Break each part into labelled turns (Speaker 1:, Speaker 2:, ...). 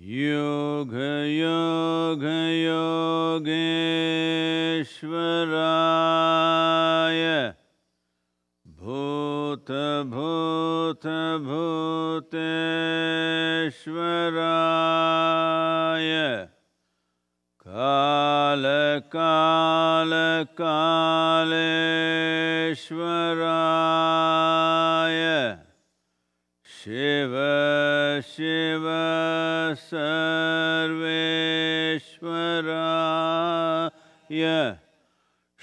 Speaker 1: Yoga Yoga Yogeshwaraya Bhuta Bhuta Bhuteshwaraya Kala Kala Kaleshwaraya Shiv सर्वेश्वराय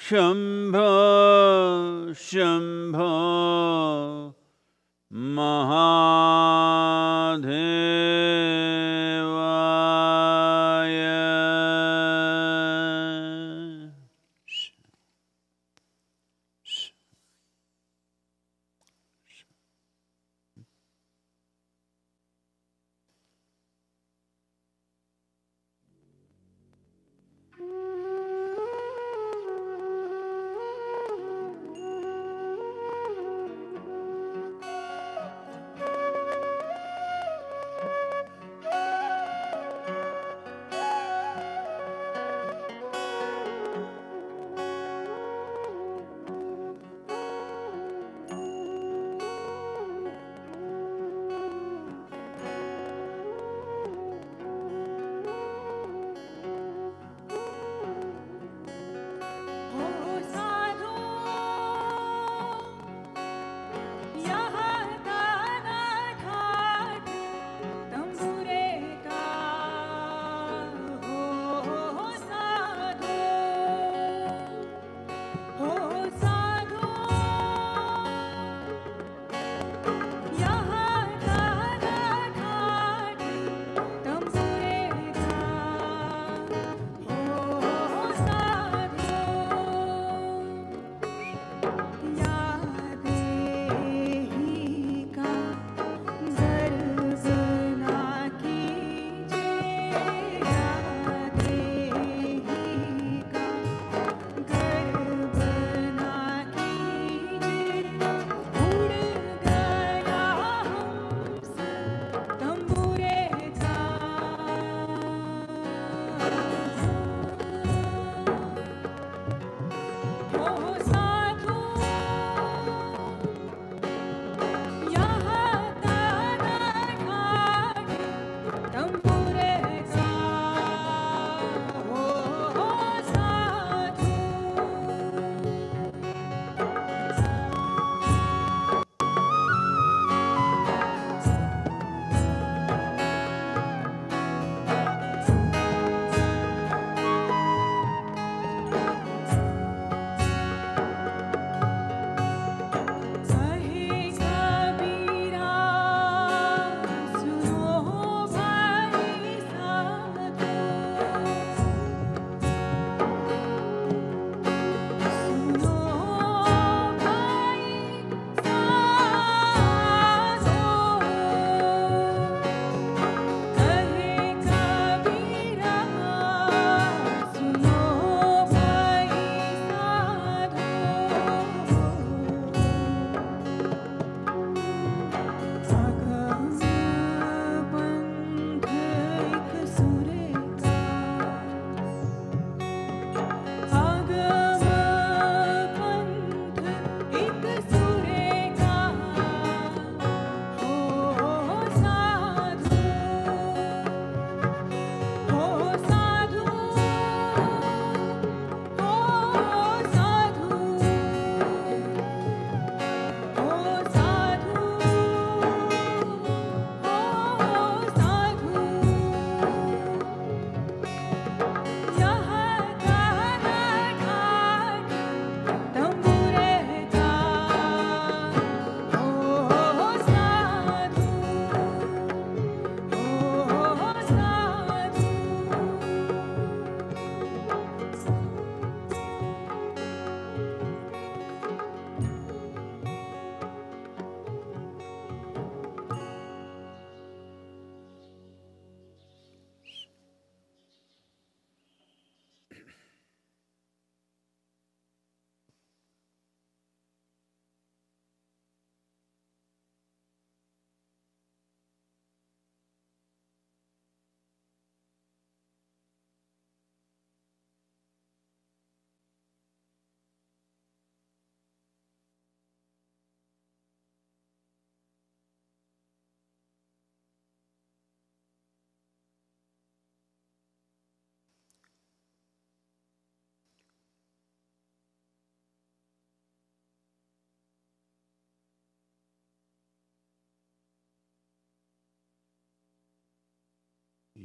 Speaker 1: शंभ शम्भ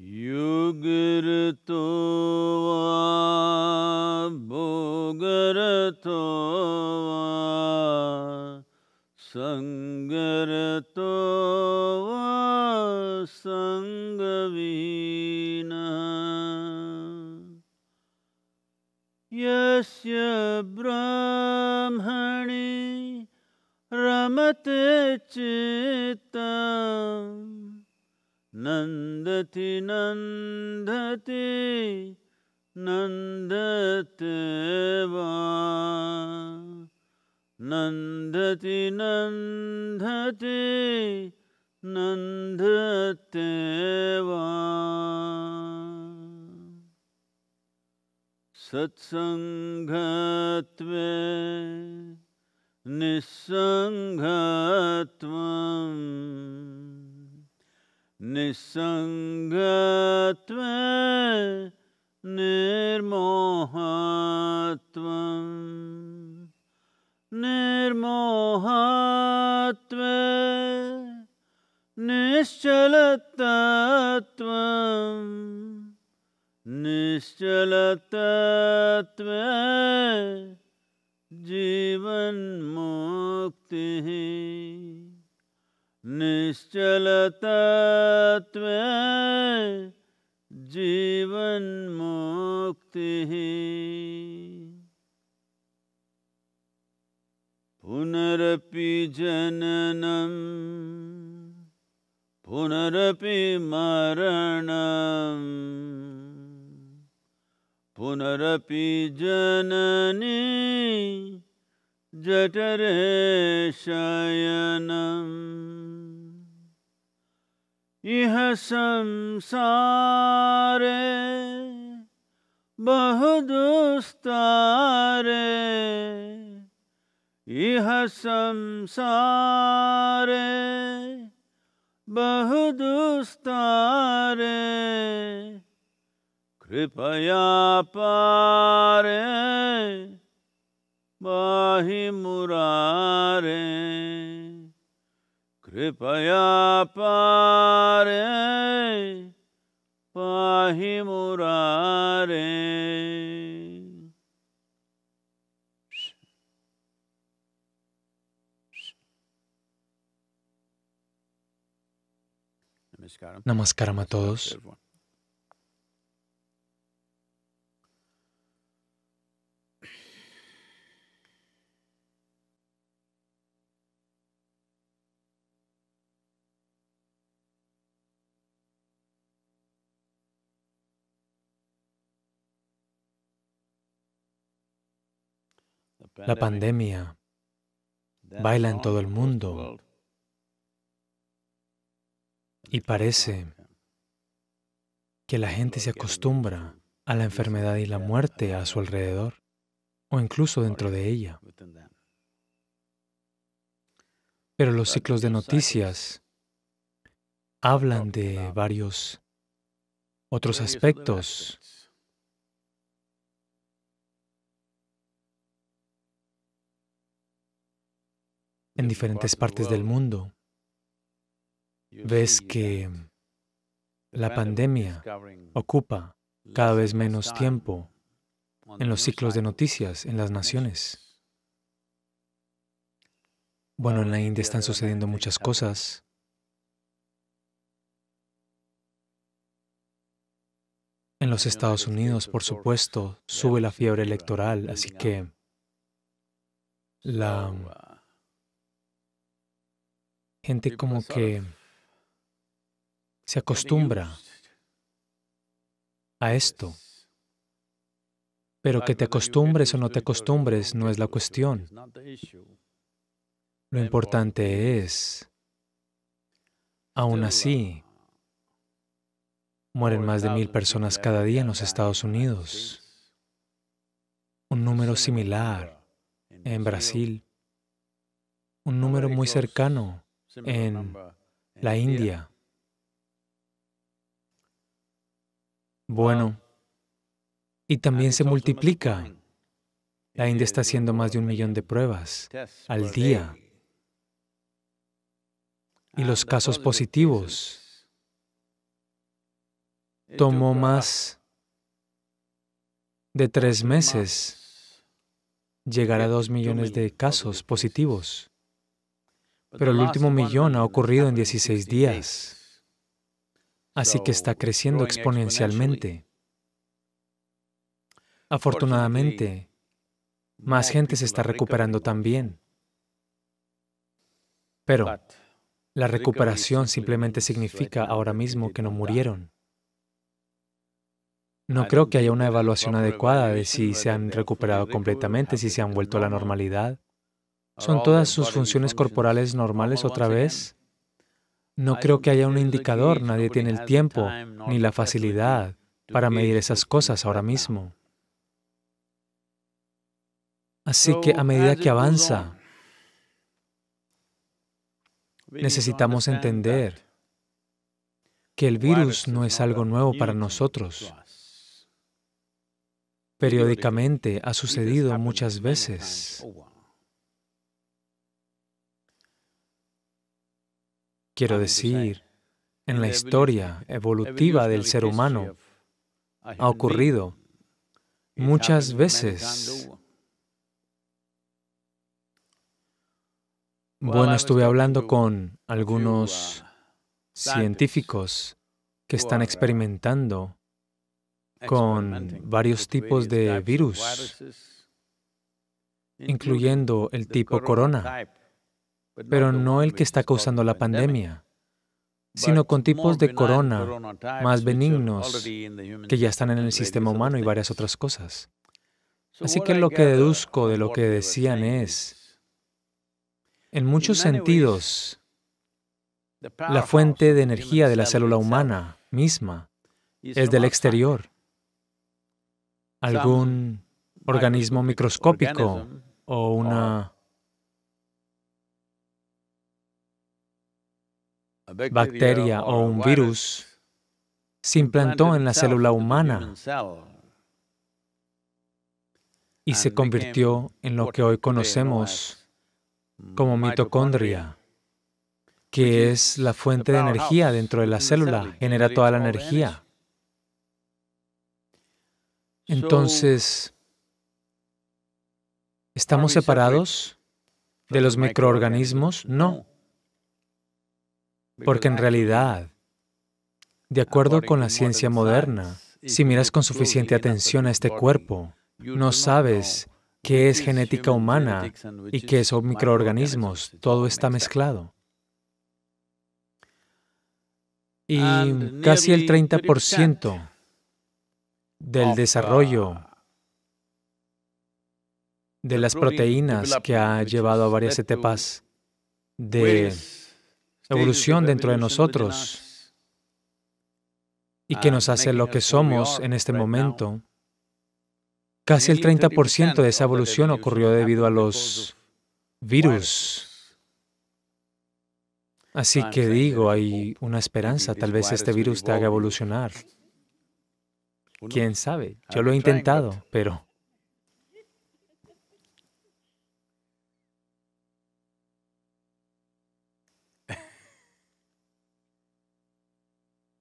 Speaker 1: ヨーグルト मुरारे पाहि मुरारे
Speaker 2: Namaskaram a todos.
Speaker 3: la pandemia baila en todo
Speaker 2: el mundo y parece que la gente se acostumbra a la enfermedad y la muerte a su alrededor o incluso dentro de ella. Pero los ciclos de noticias hablan de varios otros aspectos en diferentes partes del mundo, ves que la pandemia ocupa cada vez menos tiempo en los ciclos de noticias en las naciones. Bueno, en la India están sucediendo muchas cosas. En los Estados Unidos, por supuesto, sube la fiebre electoral, así que la Gente como que se acostumbra a esto. Pero que te acostumbres o no te acostumbres no es la cuestión. Lo importante es, aún así, mueren más de mil personas cada día en los Estados Unidos, un número similar en Brasil, un número muy cercano en la India. Bueno, y también se multiplica. La India está haciendo más de un millón de pruebas al día. Y los casos positivos tomó más de tres meses llegar a dos millones de casos positivos pero el último millón ha ocurrido en 16 días. Así que está creciendo exponencialmente. Afortunadamente, más gente se está recuperando también. Pero la recuperación simplemente significa ahora mismo que no murieron. No creo que haya una evaluación adecuada de si se han recuperado completamente, si se han vuelto a la normalidad. ¿Son todas sus funciones corporales normales otra vez? No creo que haya un indicador, nadie tiene el tiempo ni la facilidad para medir esas cosas ahora mismo. Así que a medida que avanza,
Speaker 3: necesitamos
Speaker 2: entender que el virus no es algo nuevo para nosotros. Periódicamente ha sucedido muchas veces. Quiero decir, en la historia evolutiva del ser humano ha ocurrido muchas veces. Bueno, estuve hablando con algunos uh, científicos que están uh, experimentando con varios tipos de virus, incluyendo el tipo corona. Pues, pero no el que está causando la pandemia, sino con tipos de corona más benignos que ya están en el sistema humano y varias otras cosas. Así que lo que deduzco de lo que decían es, en muchos sentidos, la fuente de energía de la célula humana misma es del exterior. Algún organismo microscópico o una
Speaker 4: bacteria o un virus
Speaker 2: se implantó en la célula humana y se convirtió en lo que hoy conocemos como mitocondria, que es la fuente de energía dentro de la célula, genera toda la energía. Entonces, ¿estamos separados de los microorganismos? No. Porque en realidad, de acuerdo con la ciencia moderna, si miras con suficiente atención a este cuerpo, no sabes qué es genética humana y qué son microorganismos. Todo está mezclado. Y casi el 30% del desarrollo uh, de las proteínas que ha llevado a varias etapas de evolución dentro de nosotros y que nos ah, hace lo que somos en este momento. Casi el 30% de esa evolución ocurrió debido a los virus. Así ah, que digo, hay una esperanza, tal vez este virus te haga evolucionar. ¿Quién sabe? Yo lo he intentado, pero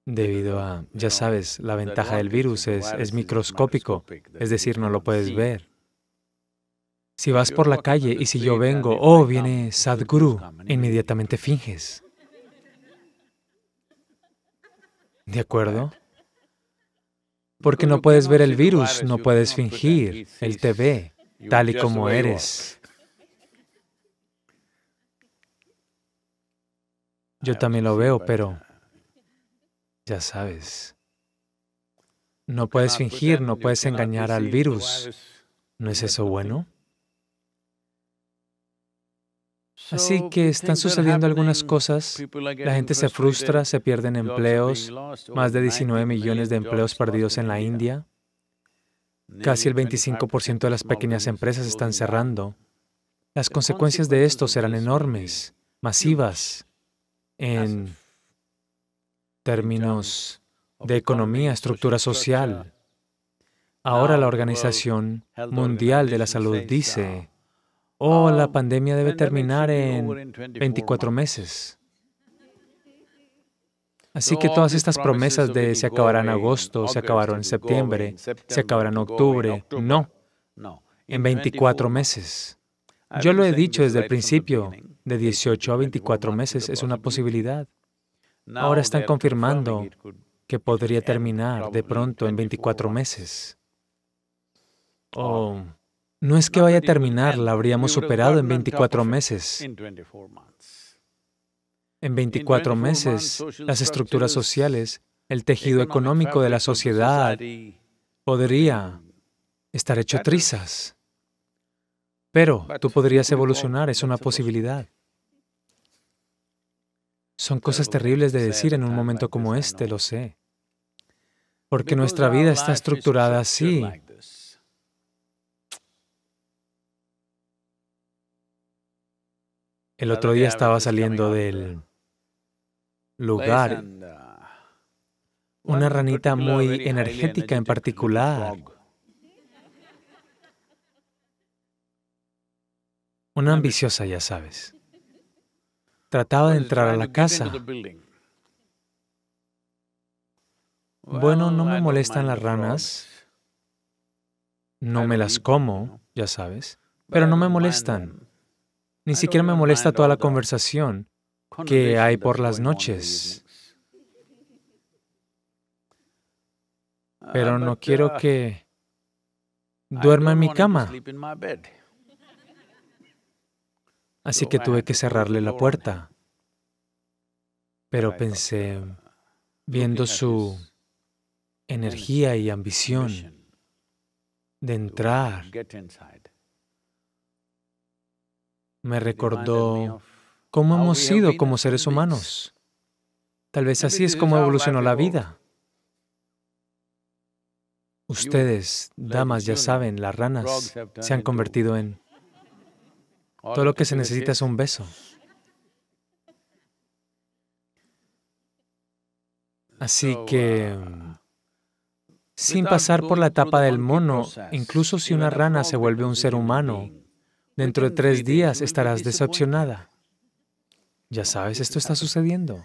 Speaker 2: Debido a, ya sabes, la ventaja del virus es, es microscópico, es decir, no lo puedes ver. Si vas por la calle y si yo vengo, oh, viene Sadhguru, inmediatamente finges. ¿De acuerdo? Porque no puedes ver el virus, no puedes fingir, él te ve, tal y como eres. Yo también lo veo, pero ya sabes. No pues puedes pues fingir, no puedes engañar pues al virus. ¿No es eso bueno? Así que están sucediendo algunas cosas. La gente se frustra, se pierden empleos, más de 19 millones de empleos perdidos en la India. Casi el 25% de las pequeñas empresas están cerrando. Las consecuencias de esto serán enormes, masivas, en términos de economía, estructura social. Ahora la Organización Mundial de la Salud dice, uh, oh, la um, pandemia debe terminar en 24 meses. Así que todas estas promesas de se acabarán en agosto, se acabaron en septiembre, se acabarán en octubre, no, en 24 meses. Yo lo he dicho desde el principio, de 18 a 24 meses es una posibilidad. Ahora están confirmando que podría terminar de pronto en 24 meses. Oh, oh, no es que vaya a terminar, la habríamos superado en 24 meses. En 24 meses, las estructuras sociales, el tejido económico de la sociedad podría estar hecho trizas. Pero tú podrías evolucionar, es una posibilidad. Son cosas terribles de decir en un momento como este, lo sé. Porque nuestra vida está estructurada así. El otro día estaba saliendo del lugar.
Speaker 4: Uh,
Speaker 3: una
Speaker 2: ranita muy energética en particular. Una ambiciosa, ya sabes. Trataba de entrar a la casa. Bueno, no me molestan las ranas. No me las como, ya sabes. Pero no me molestan. Ni siquiera me molesta toda la conversación que hay por las noches. Pero uh, no quiero uh, que duerma en mi cama. Así que tuve que cerrarle la puerta. Pero pensé, viendo su energía y ambición de entrar, me recordó cómo hemos sido como seres humanos. Tal vez así es como evolucionó la vida. Ustedes, damas, ya saben, las ranas se han convertido en
Speaker 3: todo lo que se necesita es
Speaker 2: un beso. Así que, ah, mm, sin pasar por la etapa del mono, incluso si una rana se vuelve un ser humano, dentro de tres días estarás decepcionada. Ya sabes, esto está sucediendo.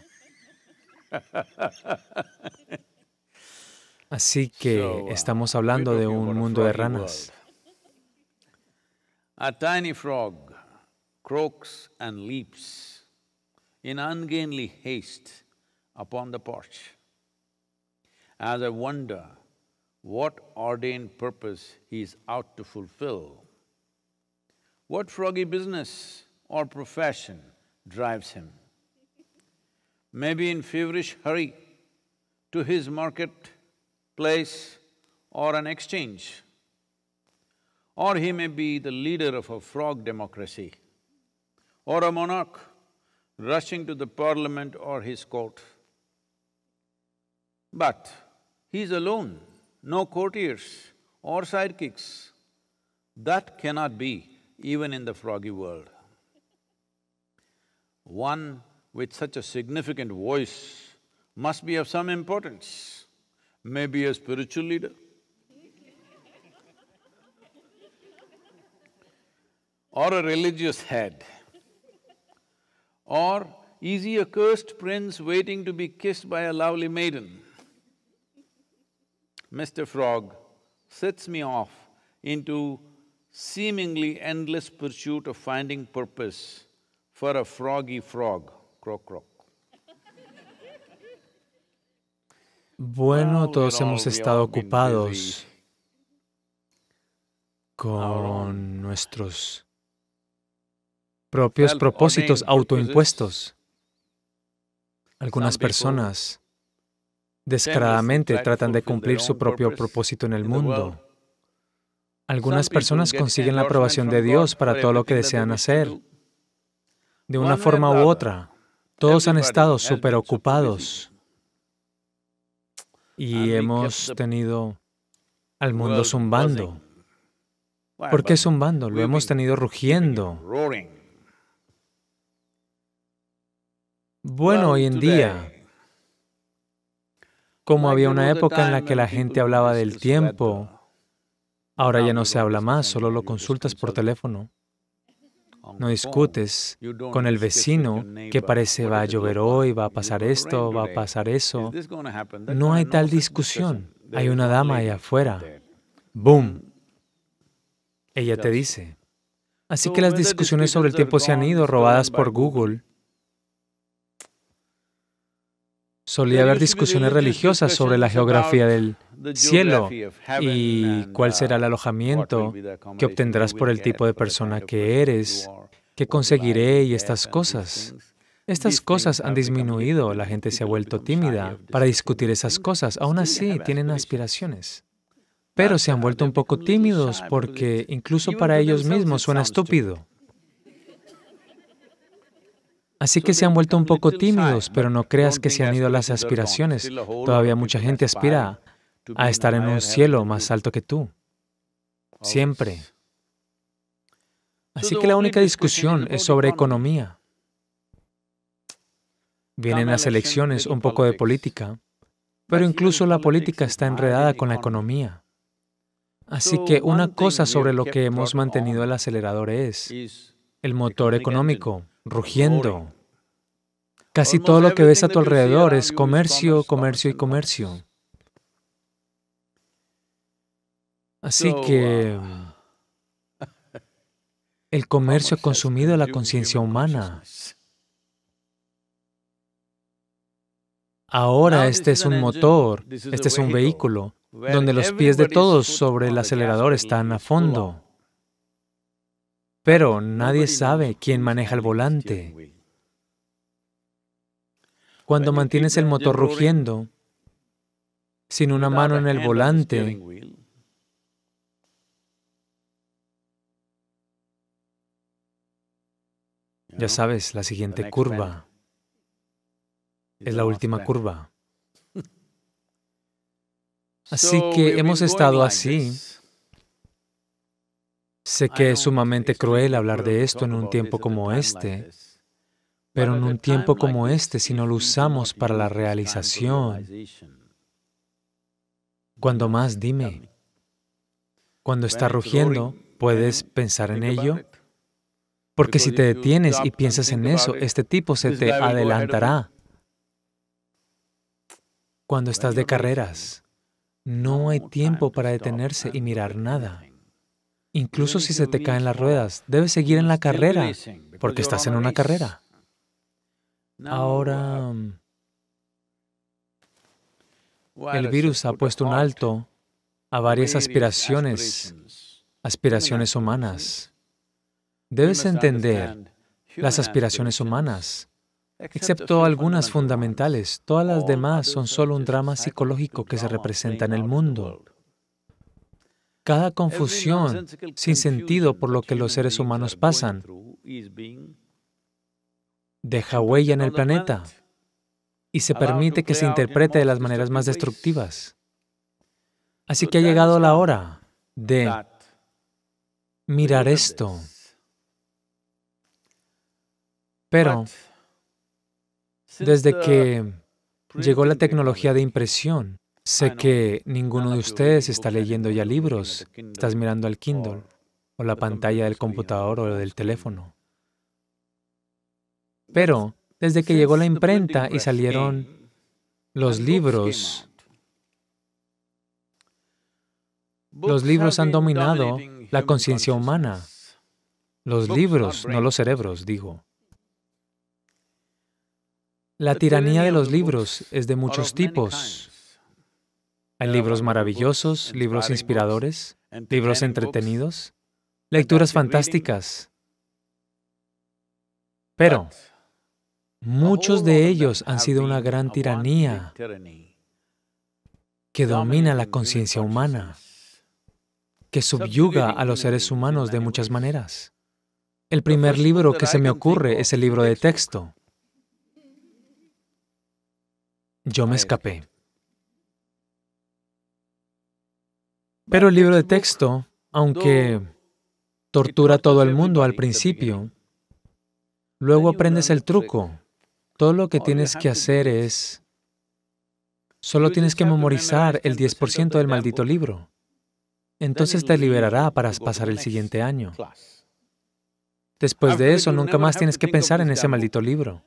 Speaker 2: Así que ah, estamos hablando de un mundo de ranas.
Speaker 4: frog. croaks and leaps in ungainly haste upon the porch. As I wonder what ordained purpose he is out to fulfill, what froggy business or profession drives him. Maybe in feverish hurry to his market place or an exchange, or he may be the leader of a frog democracy or a monarch rushing to the parliament or his court. But he's alone, no courtiers or sidekicks. That cannot be even in the froggy world. One with such a significant voice must be of some importance, maybe a spiritual leader. or a religious head. Or is he a cursed prince waiting to be kissed by a lovely maiden? Mr. Frog sets me off into seemingly endless pursuit of finding purpose for a froggy frog, croak croak.
Speaker 2: Bueno, todos hemos estado ocupados con nuestros propios propósitos autoimpuestos. Algunas personas descaradamente tratan de cumplir su propio propósito en el mundo. Algunas personas consiguen la aprobación de Dios para todo lo que desean hacer. De una forma u otra, todos han estado súper ocupados y hemos tenido al mundo zumbando. ¿Por qué zumbando? Lo hemos tenido rugiendo. bueno hoy en día, como había una época en la que la gente hablaba del tiempo, ahora ya ah, no pues se habla pues más, solo lo consultas por teléfono. No discutes con el vecino que parece va a llover hoy, va a pasar esto, va a pasar eso. No hay tal discusión. Hay una dama allá afuera. ¡Boom! Mm. Ella te dice.
Speaker 3: Así que las discusiones sobre el tiempo
Speaker 2: se han ido robadas por Google Solía haber discusiones religiosas sobre la geografía del cielo y uh, cuál será el alojamiento que obtendrás por el tipo de persona que eres, que conseguiré y estas cosas. Estas cosas han disminuido, la gente se ha vuelto tímida para discutir esas cosas, aún así tienen aspiraciones. Pero se han vuelto un poco tímidos porque incluso para ellos mismos suena estúpido. Así que se han vuelto un poco tímidos, pero no creas que se han ido las aspiraciones. Todavía mucha gente aspira a estar en un cielo más alto que tú. Siempre. Así que la única discusión es sobre economía. Vienen las elecciones, un poco de política, pero incluso la política está enredada con la economía. Así que una cosa sobre lo que hemos mantenido el acelerador es el motor económico rugiendo. Casi oh, todo lo que ves a tu alrededor es comercio, comercio y comercio. Así que uh, el comercio ha consumido la conciencia humana. Ahora este, este es un motor, este es un vehículo, donde los pies de todos sobre el acelerador están a fondo. Pero nadie sabe quién maneja el volante.
Speaker 4: Cuando mantienes el motor rugiendo,
Speaker 2: sin una mano en el volante, ya sabes, la siguiente curva es la última curva. Así que hemos estado así Sé que es sumamente cruel hablar de esto en un tiempo como este, pero en un tiempo como este, si no lo usamos para la realización, cuando más dime, cuando está rugiendo, ¿puedes pensar en ello? Porque si te detienes y piensas en eso, este tipo se te adelantará. Cuando estás de carreras, no hay tiempo para detenerse y mirar nada. Incluso si se te caen las ruedas, debes seguir en la carrera, porque estás en una carrera. Ahora, mm, el virus ha puesto un alto a varias aspiraciones, aspiraciones humanas. Debes entender las aspiraciones humanas, excepto algunas fundamentales. Todas las demás son solo un drama psicológico que se representa en el mundo. Cada confusión sin sentido por lo que los seres humanos pasan deja huella en el planeta y se permite que se interprete de las maneras más destructivas. Así que ha llegado la hora de mirar esto. Pero
Speaker 3: desde que
Speaker 2: llegó la tecnología de impresión, Sé que ninguno de ustedes está leyendo ya libros, estás mirando al Kindle o la pantalla del computador o del teléfono. Pero desde que llegó la imprenta y salieron los libros, los libros han dominado la conciencia humana. Los libros, no los cerebros, digo. La tiranía de los libros es de muchos tipos. Hay libros maravillosos, libros inspiradores, libros entretenidos, lecturas fantásticas. Pero muchos de ellos han sido una gran tiranía que domina la conciencia humana, que subyuga a los seres humanos de muchas maneras. El primer libro que se me ocurre es el libro de texto. Yo me escapé. Pero el libro de texto, aunque tortura a todo el mundo al principio, luego aprendes el truco. Todo lo que tienes que hacer es... Solo tienes que memorizar el 10% del maldito libro. Entonces te liberará para pasar el siguiente año. Después de eso, nunca más tienes que pensar en ese maldito libro.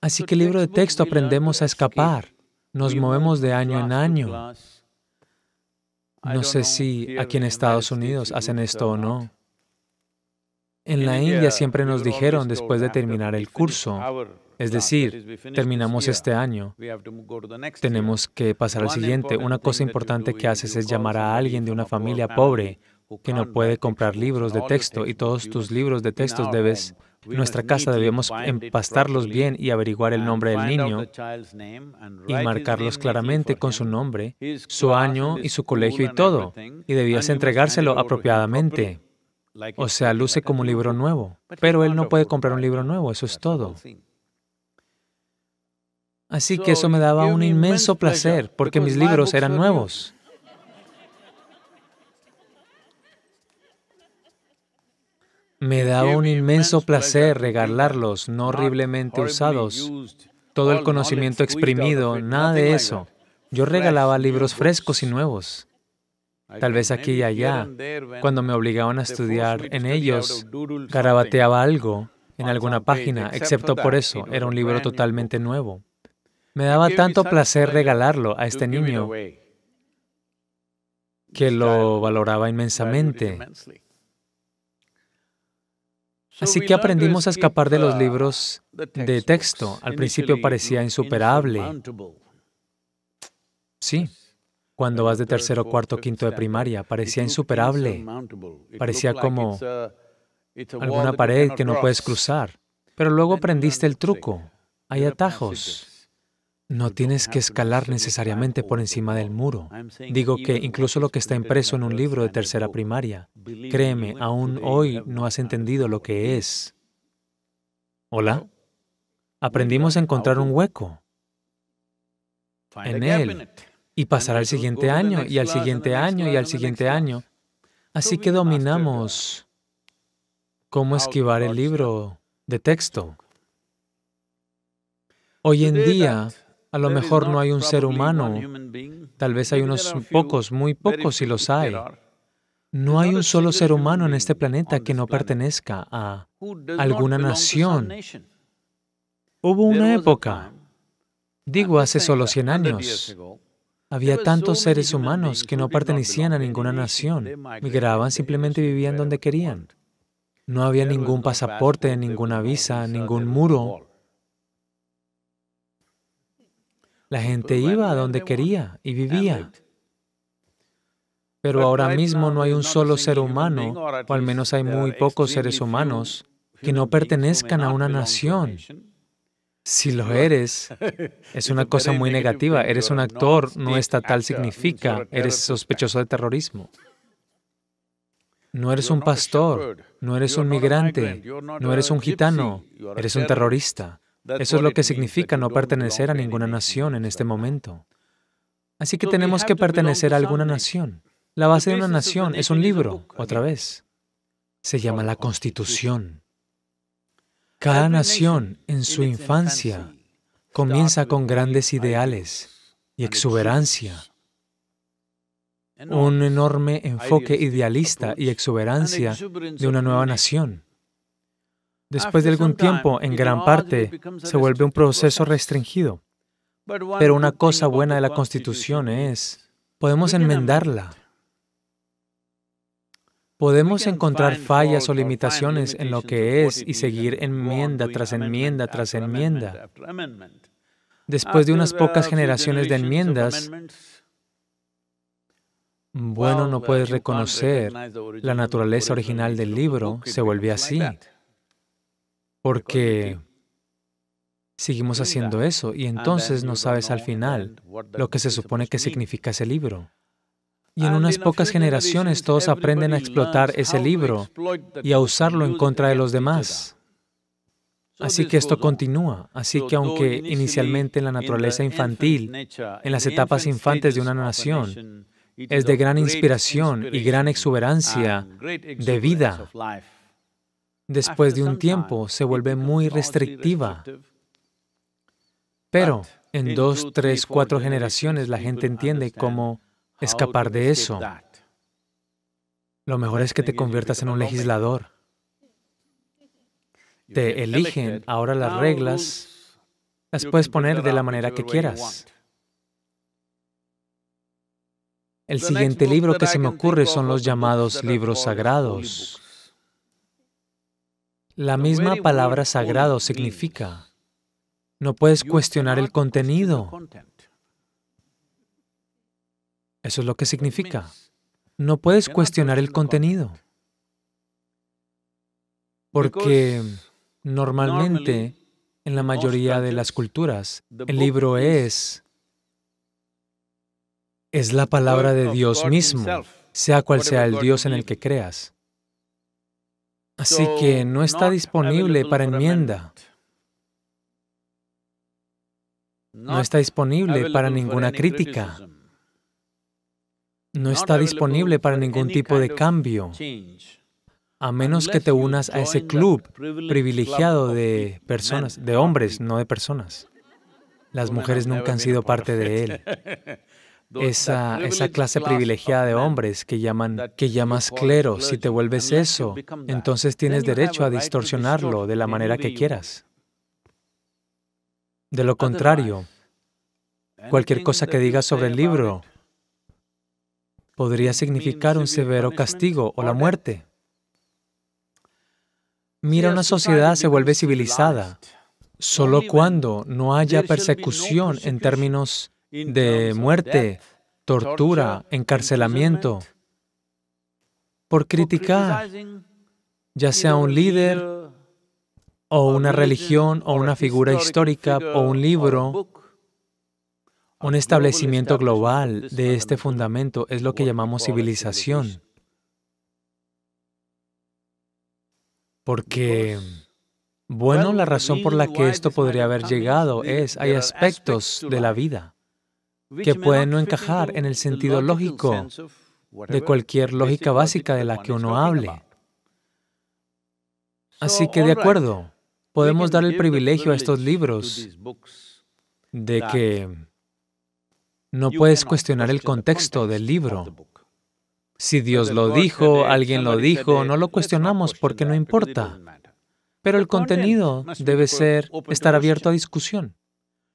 Speaker 2: Así que el libro de texto aprendemos a escapar. Nos movemos de año en año, no sé si aquí en Estados Unidos hacen esto o no. En la India siempre nos dijeron después de terminar el curso, es decir, terminamos este año, tenemos que pasar al siguiente. Una cosa importante que haces es llamar a alguien de una familia pobre que no puede comprar libros de texto y todos tus libros de textos debes nuestra casa debíamos empastarlos bien y averiguar el nombre del niño y marcarlos claramente con su nombre, su año y su colegio y todo. Y debías entregárselo apropiadamente. O sea, luce como un libro nuevo. Pero él no puede comprar un libro nuevo, eso es todo. Así que eso me daba un inmenso placer porque mis libros eran nuevos. Me daba un inmenso placer regalarlos, no horriblemente usados. Todo el conocimiento exprimido, nada de eso. Yo regalaba libros frescos y nuevos. Tal vez aquí y allá, cuando me obligaban a estudiar en ellos, carabateaba algo en alguna página, excepto por eso, era un libro totalmente nuevo. Me daba tanto placer regalarlo a este niño que lo valoraba inmensamente. Así que aprendimos a escapar de los libros de texto. Al principio parecía insuperable. Sí, cuando vas de tercero, cuarto, quinto de primaria, parecía insuperable. Parecía como alguna pared que no puedes cruzar. Pero luego aprendiste el truco. Hay atajos. No tienes que escalar necesariamente por encima del muro. Digo que incluso lo que está impreso en un libro de tercera primaria, créeme, aún hoy no has entendido lo que es. Hola. Aprendimos a encontrar un hueco
Speaker 3: en él
Speaker 2: y pasará al siguiente año y al siguiente año y al siguiente año. Así que dominamos cómo esquivar el libro de texto. Hoy en día, a lo mejor no hay un ser humano, tal vez hay unos pocos, muy pocos si los hay. No hay un solo ser humano en este planeta que no pertenezca a alguna nación. Hubo una época, digo hace solo 100 años, había tantos seres humanos que no pertenecían a ninguna nación, migraban, simplemente vivían donde querían. No había ningún pasaporte, ninguna visa, ningún muro, La gente iba a donde quería y vivía. Pero ahora mismo no hay un solo ser humano, o al menos hay muy pocos seres humanos, que no pertenezcan a una nación. Si lo eres, es una cosa muy negativa. Eres un actor no estatal significa, eres sospechoso de terrorismo. No eres un pastor, no eres un migrante, no eres un gitano, eres un terrorista. Eso es lo que significa no pertenecer a ninguna nación en este momento. Así que tenemos que pertenecer a alguna nación. La base de una nación es un libro, otra vez. Se llama la Constitución. Cada nación en su infancia comienza con grandes ideales y exuberancia, un enorme enfoque idealista y exuberancia de una nueva nación. Ah, Después de algún tiempo, en gran parte, se vuelve un proceso restringido. Pero una cosa buena de la Constitución es, podemos enmendarla. Podemos encontrar fallas o limitaciones en lo que es y seguir enmienda tras enmienda tras enmienda. Después de unas pocas generaciones de enmiendas, bueno, no puedes reconocer la naturaleza original del libro, se vuelve así porque seguimos haciendo eso y entonces no sabes al final lo que se supone que significa ese libro. Y en unas pocas generaciones todos aprenden a explotar ese libro y a usarlo en contra de los demás. Así que esto continúa. Así que aunque inicialmente la naturaleza infantil, en las etapas infantes de una nación, es de gran inspiración y gran exuberancia de vida,
Speaker 4: después de un tiempo
Speaker 2: se vuelve muy restrictiva. Pero en dos, tres, cuatro generaciones la gente entiende cómo escapar de eso. Lo mejor es que te conviertas en un legislador. Te eligen, ahora las reglas las puedes poner de la manera que quieras. El siguiente libro que se me ocurre son los llamados libros sagrados. La misma palabra sagrado significa, no puedes cuestionar el contenido. Eso es lo que significa. No puedes cuestionar el contenido. Porque normalmente, en la mayoría de las culturas, el libro es, es la palabra de Dios mismo, sea cual sea el Dios en el que creas. Así que no está disponible para enmienda. No está disponible para ninguna
Speaker 4: crítica.
Speaker 2: No está disponible para ningún tipo de cambio, a menos que te unas a ese club privilegiado de personas, de hombres, no de personas. Las mujeres nunca han sido parte de él. esa, esa clase privilegiada de hombres que, llaman, que llamas clero, si te vuelves eso, entonces tienes derecho a distorsionarlo de la manera que quieras. De lo contrario, cualquier cosa que digas sobre el libro podría significar un severo castigo o la muerte. Mira, una sociedad se vuelve civilizada solo cuando no haya persecución en términos de pues, muerte, tortura, encarcelamiento, por criticar ya sea un líder o una religión o una figura histórica o un libro, un establecimiento global este de este fundamento es lo que llamamos civilización. Porque, bueno, la razón por la que esto podría haber llegado es, hay aspectos de la vida que pueden no encajar en el sentido lógico de cualquier lógica básica de la que uno hable.
Speaker 3: Así que de acuerdo,
Speaker 2: podemos dar el privilegio a estos libros de que no puedes cuestionar el contexto del libro. Si Dios lo dijo, alguien lo dijo, no lo cuestionamos porque no importa. Pero el contenido debe ser estar abierto a discusión.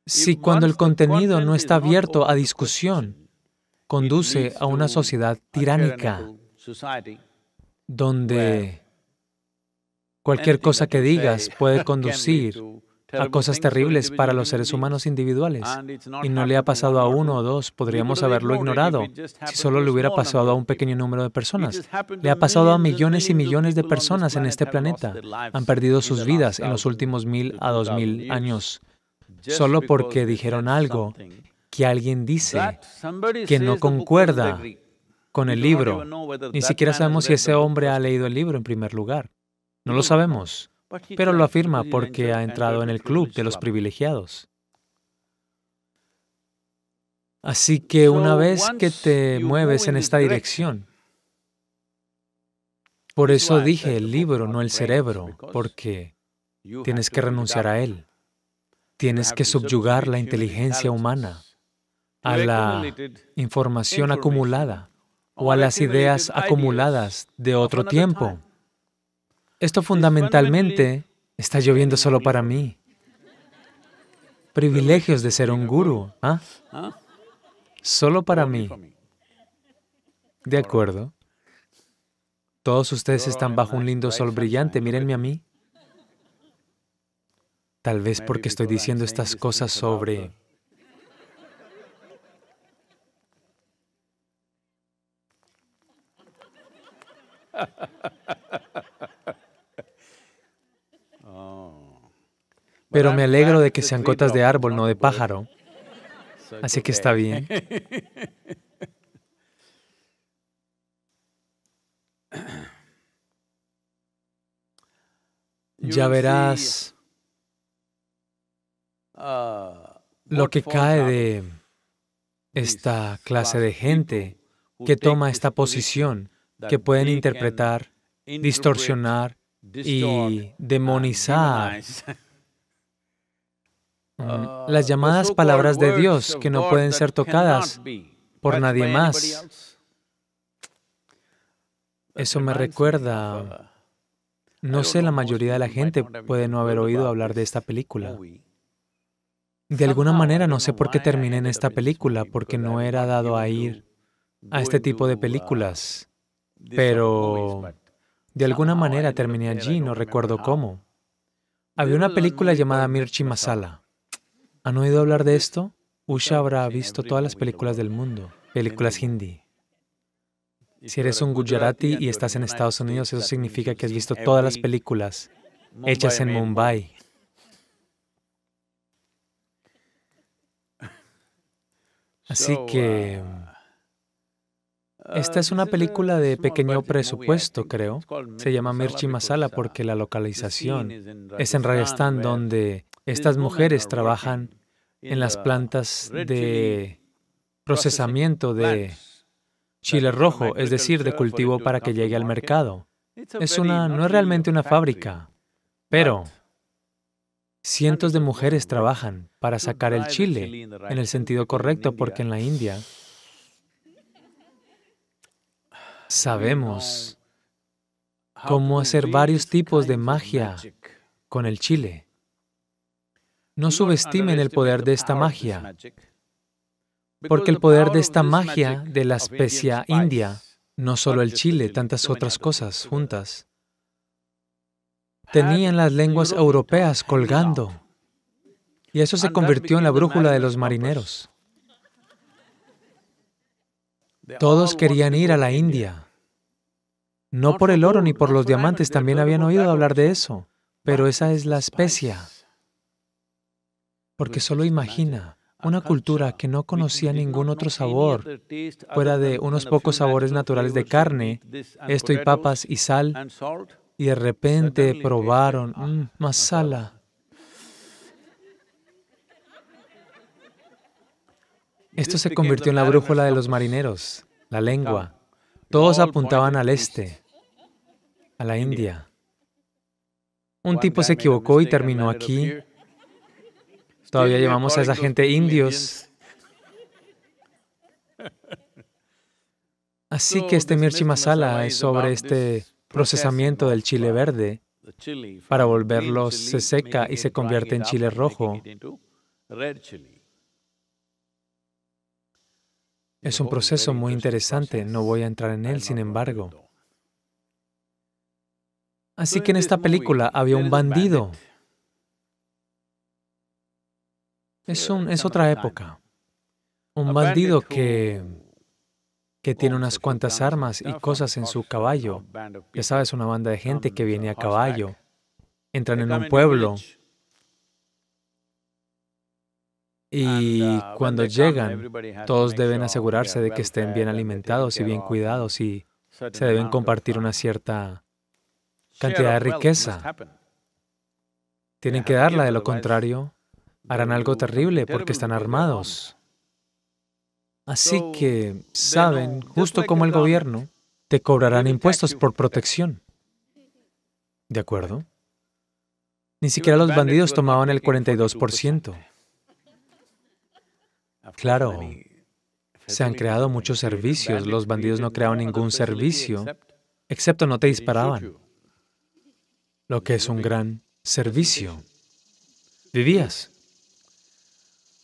Speaker 2: Si cuando el contenido no está abierto a discusión, conduce a una sociedad tiránica, donde cualquier cosa que digas puede conducir a cosas terribles para los seres humanos individuales. Y no le ha pasado a uno o dos, podríamos haberlo ignorado si solo le hubiera pasado a un pequeño número de personas. Le ha pasado a millones y millones de personas en este planeta. Han perdido sus vidas en los últimos mil a dos mil años
Speaker 4: solo porque
Speaker 2: dijeron algo que alguien dice
Speaker 4: que no concuerda
Speaker 2: con el libro. Ni siquiera sabemos si ese hombre ha leído el libro en primer lugar. No lo hmm. sabemos, pero lo afirma porque ha entrado en el club de los privilegiados. Así que una vez que te mueves en esta dirección, por eso dije el libro, no el cerebro, porque tienes que renunciar a él. Tienes que subyugar la inteligencia humana a la información acumulada o a las ideas acumuladas de otro tiempo. Esto fundamentalmente está lloviendo solo para mí. Privilegios de ser un guru, ¿ah? Solo para mí. De acuerdo. Todos ustedes están bajo un lindo sol brillante, mírenme a mí. Tal vez porque estoy diciendo estas cosas sobre oh. Pero me alegro de que sean cotas de árbol, no de pájaro. Así que está bien. Ya verás
Speaker 4: lo que cae de
Speaker 2: esta clase de gente que toma esta posición, que pueden interpretar, distorsionar y demonizar uh, las llamadas palabras de Dios que no pueden ser tocadas por nadie más. Eso me recuerda, uh, no sé, la mayoría de la gente puede no haber oído hablar de esta película. De alguna ah, manera no sé por qué terminé en esta película, porque pues no era dado a ir a este tipo de películas, pero de alguna ah, manera terminé allí, no recuerdo cómo. Había una película llamada Mirchi Masala. ¿Han oído hablar de esto? Usha habrá visto todas las películas del mundo, películas hindi. Si eres un Gujarati y estás en Estados Unidos, eso significa que has visto todas las películas hechas en Mumbai. Así que... Ah, esta es una película de pequeño presupuesto, creo. Se llama Mirchi Masala porque la localización es en Rajasthan, donde estas mujeres trabajan en las plantas de procesamiento de chile rojo, es decir, de cultivo para que llegue al mercado. Es una, no es realmente una fábrica, pero Cientos de mujeres trabajan para sacar el chile en el sentido correcto, porque en la India sabemos cómo hacer varios tipos de magia con el chile. No subestimen el poder de esta magia, porque el poder de esta magia de la especia india, no solo el chile, tantas otras cosas juntas, tenían las lenguas europeas colgando. Y eso se convirtió en la brújula de los marineros. Todos querían ir a la India. No por el oro ni por los diamantes, también habían oído hablar de eso, pero esa es la especia. Porque solo imagina una cultura que no conocía ningún otro sabor, fuera de unos pocos sabores naturales de carne, esto y papas y sal, y de repente probaron mmm, ah, masala. Esto se convirtió en la brújula de los pues, marineros, la lengua. Todos apuntaban al este, a la India.
Speaker 3: Un tipo se equivocó y terminó aquí.
Speaker 2: Todavía llevamos a esa gente indios. Así que este Mirchi Masala es sobre este procesamiento del chile verde para volverlo, se seca y se convierte en chile rojo. Es un proceso muy interesante, no voy a entrar en él, sin embargo.
Speaker 3: Así que en esta película había un bandido.
Speaker 2: Es, un, es otra época. Un bandido que que tiene unas cuantas armas y cosas en su caballo. Ya sabes, una banda de gente que viene a caballo. Entran en un pueblo. Y cuando llegan, todos deben asegurarse de que estén bien alimentados y bien cuidados y se deben compartir una cierta cantidad de riqueza. Tienen que darla, de lo contrario, harán algo terrible porque están armados. Así que saben, justo como el gobierno, te cobrarán impuestos por protección. ¿De acuerdo? Ni siquiera los bandidos tomaban el 42%. Claro, se han creado muchos servicios. Los bandidos no creaban ningún servicio, excepto no te disparaban, lo que es un gran servicio. Vivías.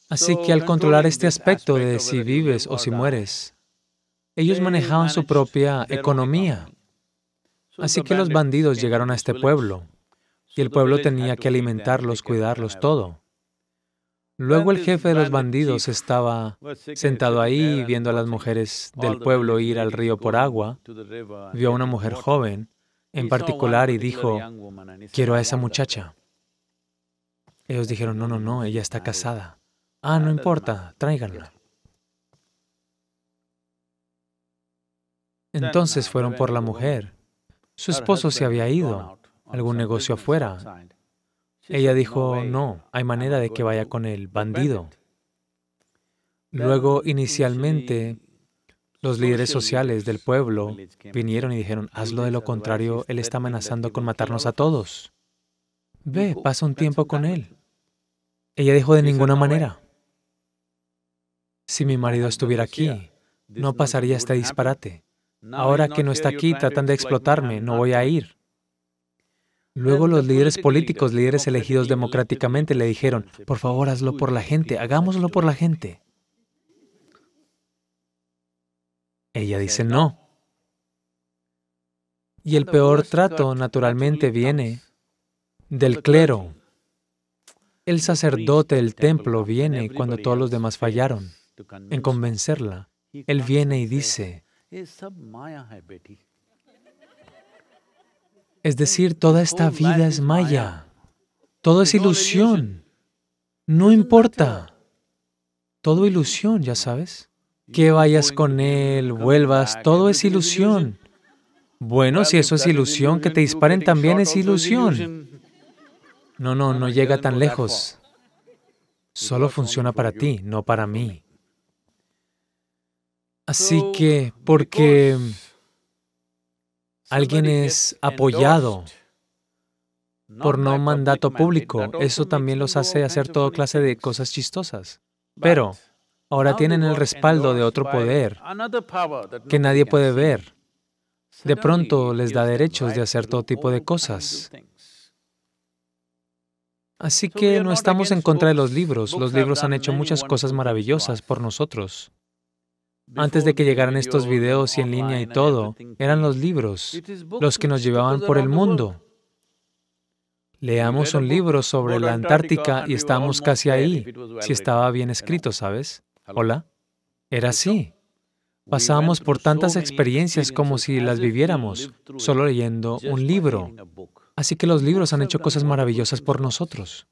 Speaker 2: Así que al controlar este aspecto de si vives o si mueres, ellos manejaban su propia economía. Así que los bandidos llegaron a este pueblo y el pueblo tenía que alimentarlos, cuidarlos, todo. Luego el jefe de los bandidos estaba sentado ahí viendo a las mujeres del pueblo ir al río por agua, vio a una mujer joven en particular y dijo, quiero a esa muchacha. Ellos dijeron, no, no, no, ella está casada.
Speaker 3: Ah, ah, no importa, tráiganla. Entonces uh, fueron por la mujer.
Speaker 2: Su esposo se había ido, algún negocio afuera. Ella dijo, no, hay manera de que vaya con el bandido. Luego, inicialmente, los líderes sociales del pueblo vinieron y dijeron, hazlo de lo contrario, él está amenazando con matarnos a todos. Ve, pasa un tiempo con él. Ella dijo, de ninguna manera. Si mi marido estuviera aquí, no pasaría este disparate. Ahora que no está aquí, tratan de explotarme, no voy a ir. Luego los líderes políticos, líderes elegidos democráticamente, le dijeron, por favor, hazlo por la gente, hagámoslo por la gente. Ella dice no. Y el peor trato, naturalmente, viene del clero. El sacerdote del templo viene cuando todos los demás fallaron en convencerla, él viene y dice, es decir, toda esta vida es maya, todo es ilusión, no importa, todo ilusión, ya sabes, que vayas con él, vuelvas, todo es ilusión. Bueno, si eso es ilusión, que te disparen también es ilusión. No, no, no llega tan lejos. Solo funciona para ti, no para mí. Así que, porque alguien es apoyado por no mandato público, eso también los hace hacer toda clase de cosas chistosas. Pero ahora tienen el respaldo de otro poder
Speaker 4: que nadie puede
Speaker 2: ver. De pronto les da derechos de hacer todo tipo de cosas. Así que no estamos en contra de los libros. Los libros han hecho muchas cosas maravillosas por nosotros. Antes de que llegaran estos videos y en línea y todo, eran los libros los que nos llevaban por el mundo. Leamos un libro sobre la Antártica y estábamos casi ahí, si estaba bien escrito, ¿sabes? Hola. Era así. Pasábamos por tantas experiencias como si las viviéramos, solo leyendo un libro. Así que los libros han hecho cosas maravillosas por nosotros.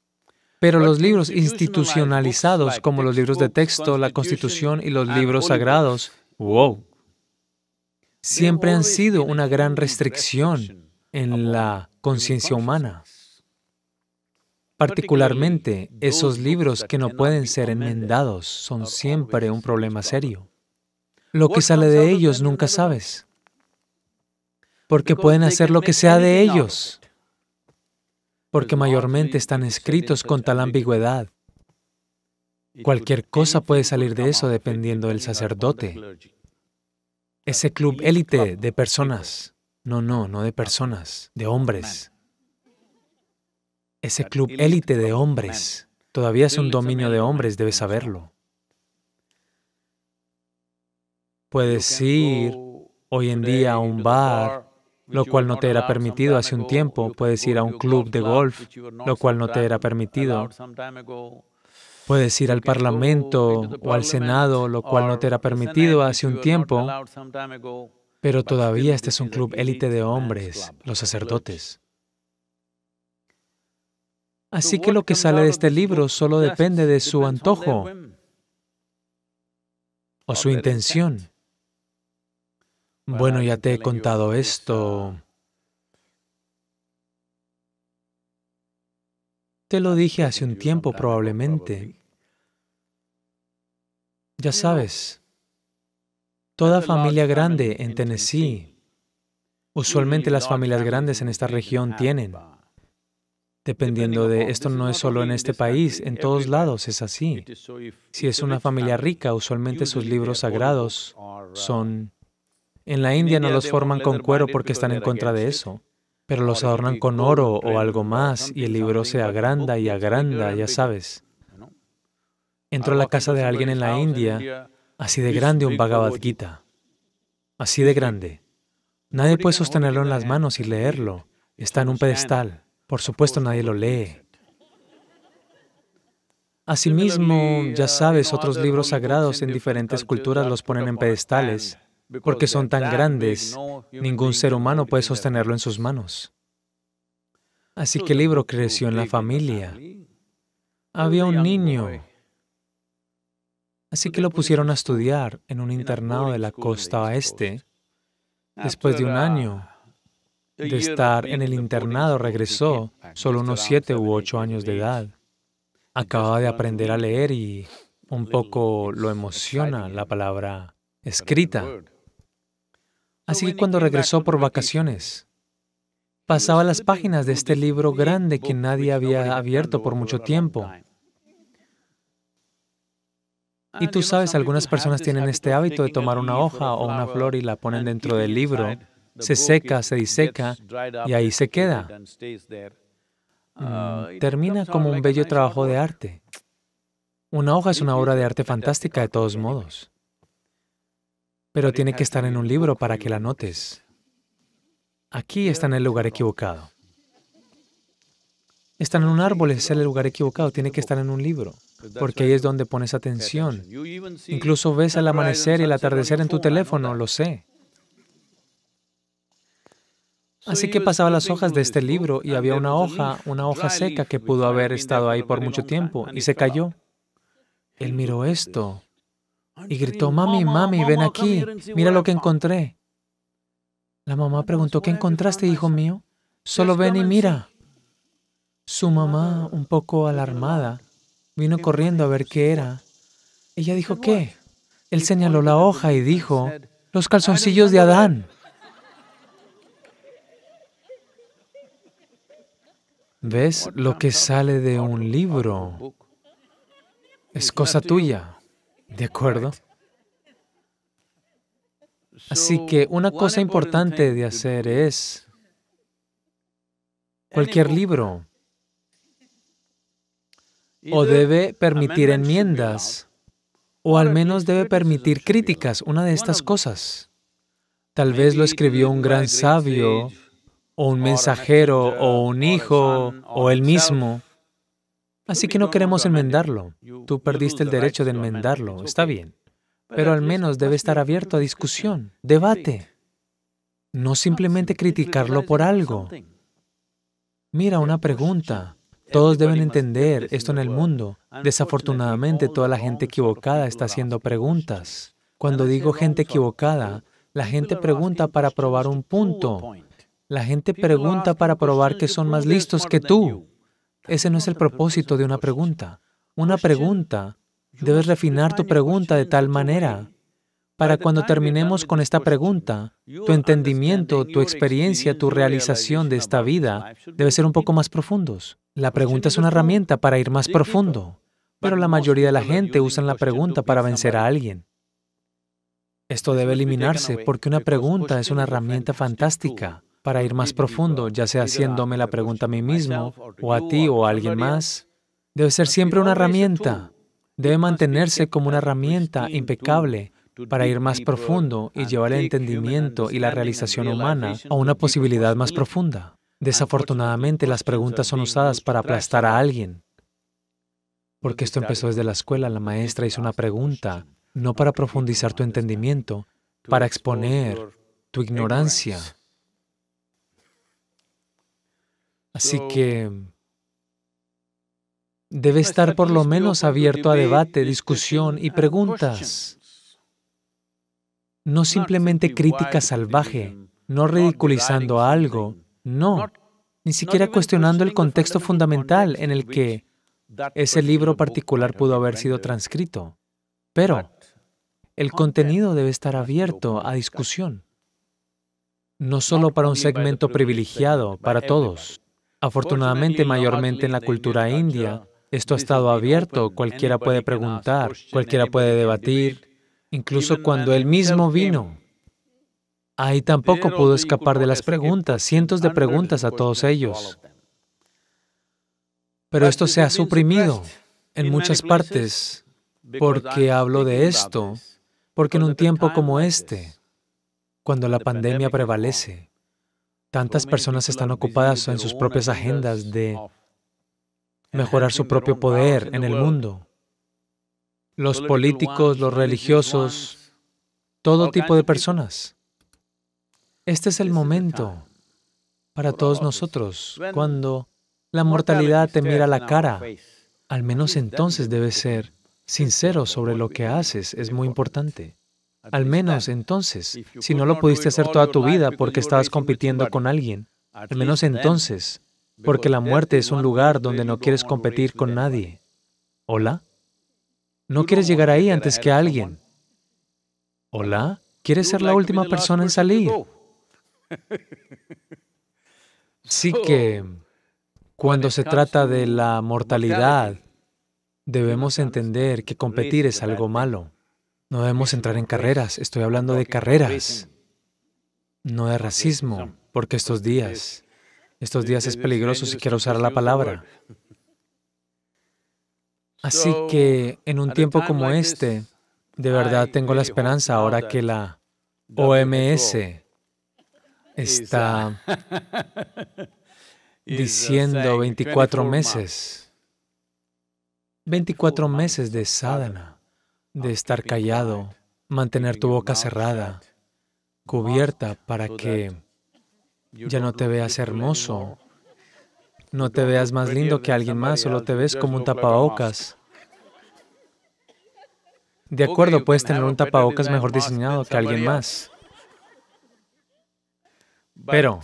Speaker 2: Pero los libros institucionalizados, como los libros de texto, la Constitución y los libros sagrados, wow, siempre han sido una gran restricción en la conciencia humana,
Speaker 3: particularmente
Speaker 2: esos libros que no pueden ser enmendados son siempre un problema serio. Lo que sale de ellos nunca sabes, porque pueden hacer lo que sea de ellos porque mayormente están escritos con tal ambigüedad. Cualquier cosa puede salir de eso dependiendo del sacerdote. Ese club élite de personas, no, no, no de ah, personas, de hombres. Ese club élite de hombres, todavía es un dominio de hombres, debes saberlo. Puedes ir hoy en día a un bar lo cual no te era permitido hace un tiempo. Puedes ir a un club de golf, lo cual no te era permitido. Puedes ir al Parlamento o al Senado, lo cual no te era permitido hace un tiempo. Pero todavía este es un club élite de hombres, los sacerdotes.
Speaker 4: Así que lo que sale de este libro solo depende de su antojo
Speaker 2: o su intención. Bueno, ya te he contado esto. Te lo dije hace un tiempo probablemente. Ya sabes, toda familia grande en Tennessee, usualmente las familias grandes en esta región tienen, dependiendo de, esto no es solo en este país, en todos lados es así. Si es una familia rica, usualmente sus libros sagrados uh, son en la India no los forman con cuero porque están en contra de eso, pero los adornan con oro o algo más y el libro se agranda y agranda, ya sabes. Entró a la casa de alguien en la India, así de grande un Bhagavad Gita, así de grande. Nadie puede sostenerlo en las manos y leerlo. Está en un pedestal. Por supuesto, nadie lo lee. Asimismo, ya sabes, otros libros sagrados en diferentes culturas los ponen en pedestales porque son tan grandes, ningún ser humano puede sostenerlo en sus manos. Así que el libro creció en la familia. Había un niño. Así que lo pusieron a estudiar en un internado de la costa oeste.
Speaker 3: Después de un año de estar en
Speaker 2: el internado, regresó, solo unos siete u ocho años de edad. Acababa de aprender a leer y un poco lo emociona la palabra escrita. Así que cuando regresó por vacaciones, pasaba las páginas de este libro grande que nadie había abierto por mucho tiempo. Y tú sabes, algunas personas tienen este hábito de tomar una hoja o una flor y la ponen dentro del libro, se seca, se diseca y ahí se queda. Mm, uh, termina como un bello trabajo de arte. Una hoja es una obra de arte fantástica de todos modos pero tiene que estar en un libro para que la notes. Aquí está en el lugar equivocado. Está en un árbol, es el lugar equivocado, tiene que estar en un libro, porque ahí es donde pones atención. Incluso ves el amanecer y el atardecer en tu teléfono, lo sé. Así que pasaba las hojas de este libro y había una hoja, una hoja seca que pudo haber estado ahí por mucho tiempo y se cayó. Él miró esto y gritó, mami, mami, ven aquí, mira lo que encontré. La mamá preguntó, ¿qué encontraste, hijo mío? Solo ven y mira. Su mamá, un poco alarmada, vino corriendo a ver qué era. Ella dijo, ¿qué? Él señaló la hoja y dijo, los calzoncillos de Adán. ¿Ves lo que sale de un libro? Es cosa tuya. ¿De acuerdo? Así que una cosa importante de hacer es cualquier libro o debe permitir enmiendas o al menos debe permitir críticas, una de estas cosas. Tal vez lo escribió un gran sabio o un mensajero o un hijo o él mismo. Así que no queremos enmendarlo. Tú perdiste el derecho de enmendarlo, está bien. Pero al menos debe estar abierto a discusión, debate. No simplemente criticarlo por algo. Mira, una pregunta. Todos deben entender esto en el mundo. Desafortunadamente, toda la gente equivocada está haciendo preguntas. Cuando digo gente equivocada, la gente pregunta para probar un punto. La gente pregunta para probar que son más listos que tú. Ese no es el propósito de una pregunta. Una pregunta, debes refinar tu pregunta de tal manera para cuando terminemos con esta pregunta, tu entendimiento, tu experiencia, tu realización de esta vida debe ser un poco más profundos. La pregunta es una herramienta para ir más profundo, pero la mayoría de la gente usa la pregunta para vencer a alguien. Esto debe eliminarse porque una pregunta es una herramienta fantástica para ir más profundo, ya sea haciéndome la pregunta a mí mismo o a ti o a alguien más. Debe ser siempre una herramienta. Debe mantenerse como una herramienta impecable para ir más profundo y llevar el entendimiento y la realización humana a una posibilidad más profunda. Desafortunadamente, las preguntas son usadas para aplastar a alguien. Porque esto empezó desde la escuela, la maestra hizo una pregunta, no para profundizar tu entendimiento, para exponer tu ignorancia. Así que debe estar por lo menos abierto a debate, discusión y preguntas. No simplemente crítica salvaje, no ridiculizando a algo, no, ni siquiera cuestionando el contexto fundamental en el que ese libro particular pudo haber sido transcrito. Pero el contenido debe estar abierto a discusión, no solo para un segmento privilegiado, para todos. Afortunadamente, mayormente en la cultura india, esto ha estado abierto, cualquiera puede preguntar, cualquiera puede debatir, incluso cuando él mismo vino. Ahí tampoco pudo escapar de las preguntas, cientos de preguntas a todos ellos. Pero esto se ha suprimido en muchas partes. porque hablo de esto? Porque en un tiempo como este, cuando la pandemia prevalece, Tantas personas están ocupadas en sus propias agendas de mejorar su propio poder en el mundo. Los políticos, los religiosos, todo tipo de personas. Este es el momento para todos nosotros, cuando la mortalidad te mira la cara. Al menos entonces debes ser sincero sobre lo que haces, es muy importante. Al menos entonces, si no lo pudiste hacer toda tu vida porque estabas compitiendo con alguien, al menos entonces, porque la muerte es un lugar donde no quieres competir con nadie. ¿Hola? No quieres llegar ahí antes que alguien. ¿Hola? ¿Quieres ser la última persona en salir? Así que, cuando se trata de la mortalidad, debemos entender que competir es algo malo. No debemos entrar en carreras, estoy hablando de carreras, no de racismo, porque estos días, estos días es peligroso si quiero usar la palabra.
Speaker 3: Así que en un tiempo como
Speaker 2: este, de verdad tengo la esperanza ahora que la OMS uh, está uh, diciendo 24 meses, 24 meses de sadhana de estar callado, mantener tu boca cerrada, cubierta para que ya no te veas hermoso, no te veas más lindo que alguien más, solo te ves como un tapabocas. De acuerdo, puedes tener un tapabocas mejor diseñado que alguien más. Pero,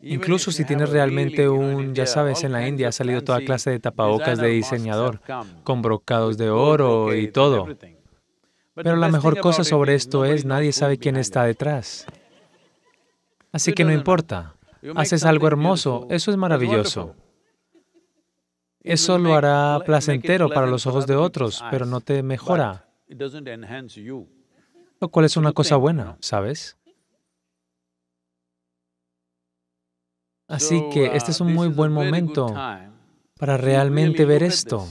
Speaker 2: incluso si tienes realmente un, ya sabes, en la India ha salido toda clase de tapabocas de diseñador, con brocados de oro y todo. Pero la mejor cosa sobre esto es nadie sabe quién está detrás. Así que no importa. Haces algo hermoso, eso es maravilloso. Eso lo hará placentero para los ojos de otros, pero no te mejora. Lo cual es una cosa buena, ¿sabes? Así que este es un uh, muy buen momento para realmente ver esto,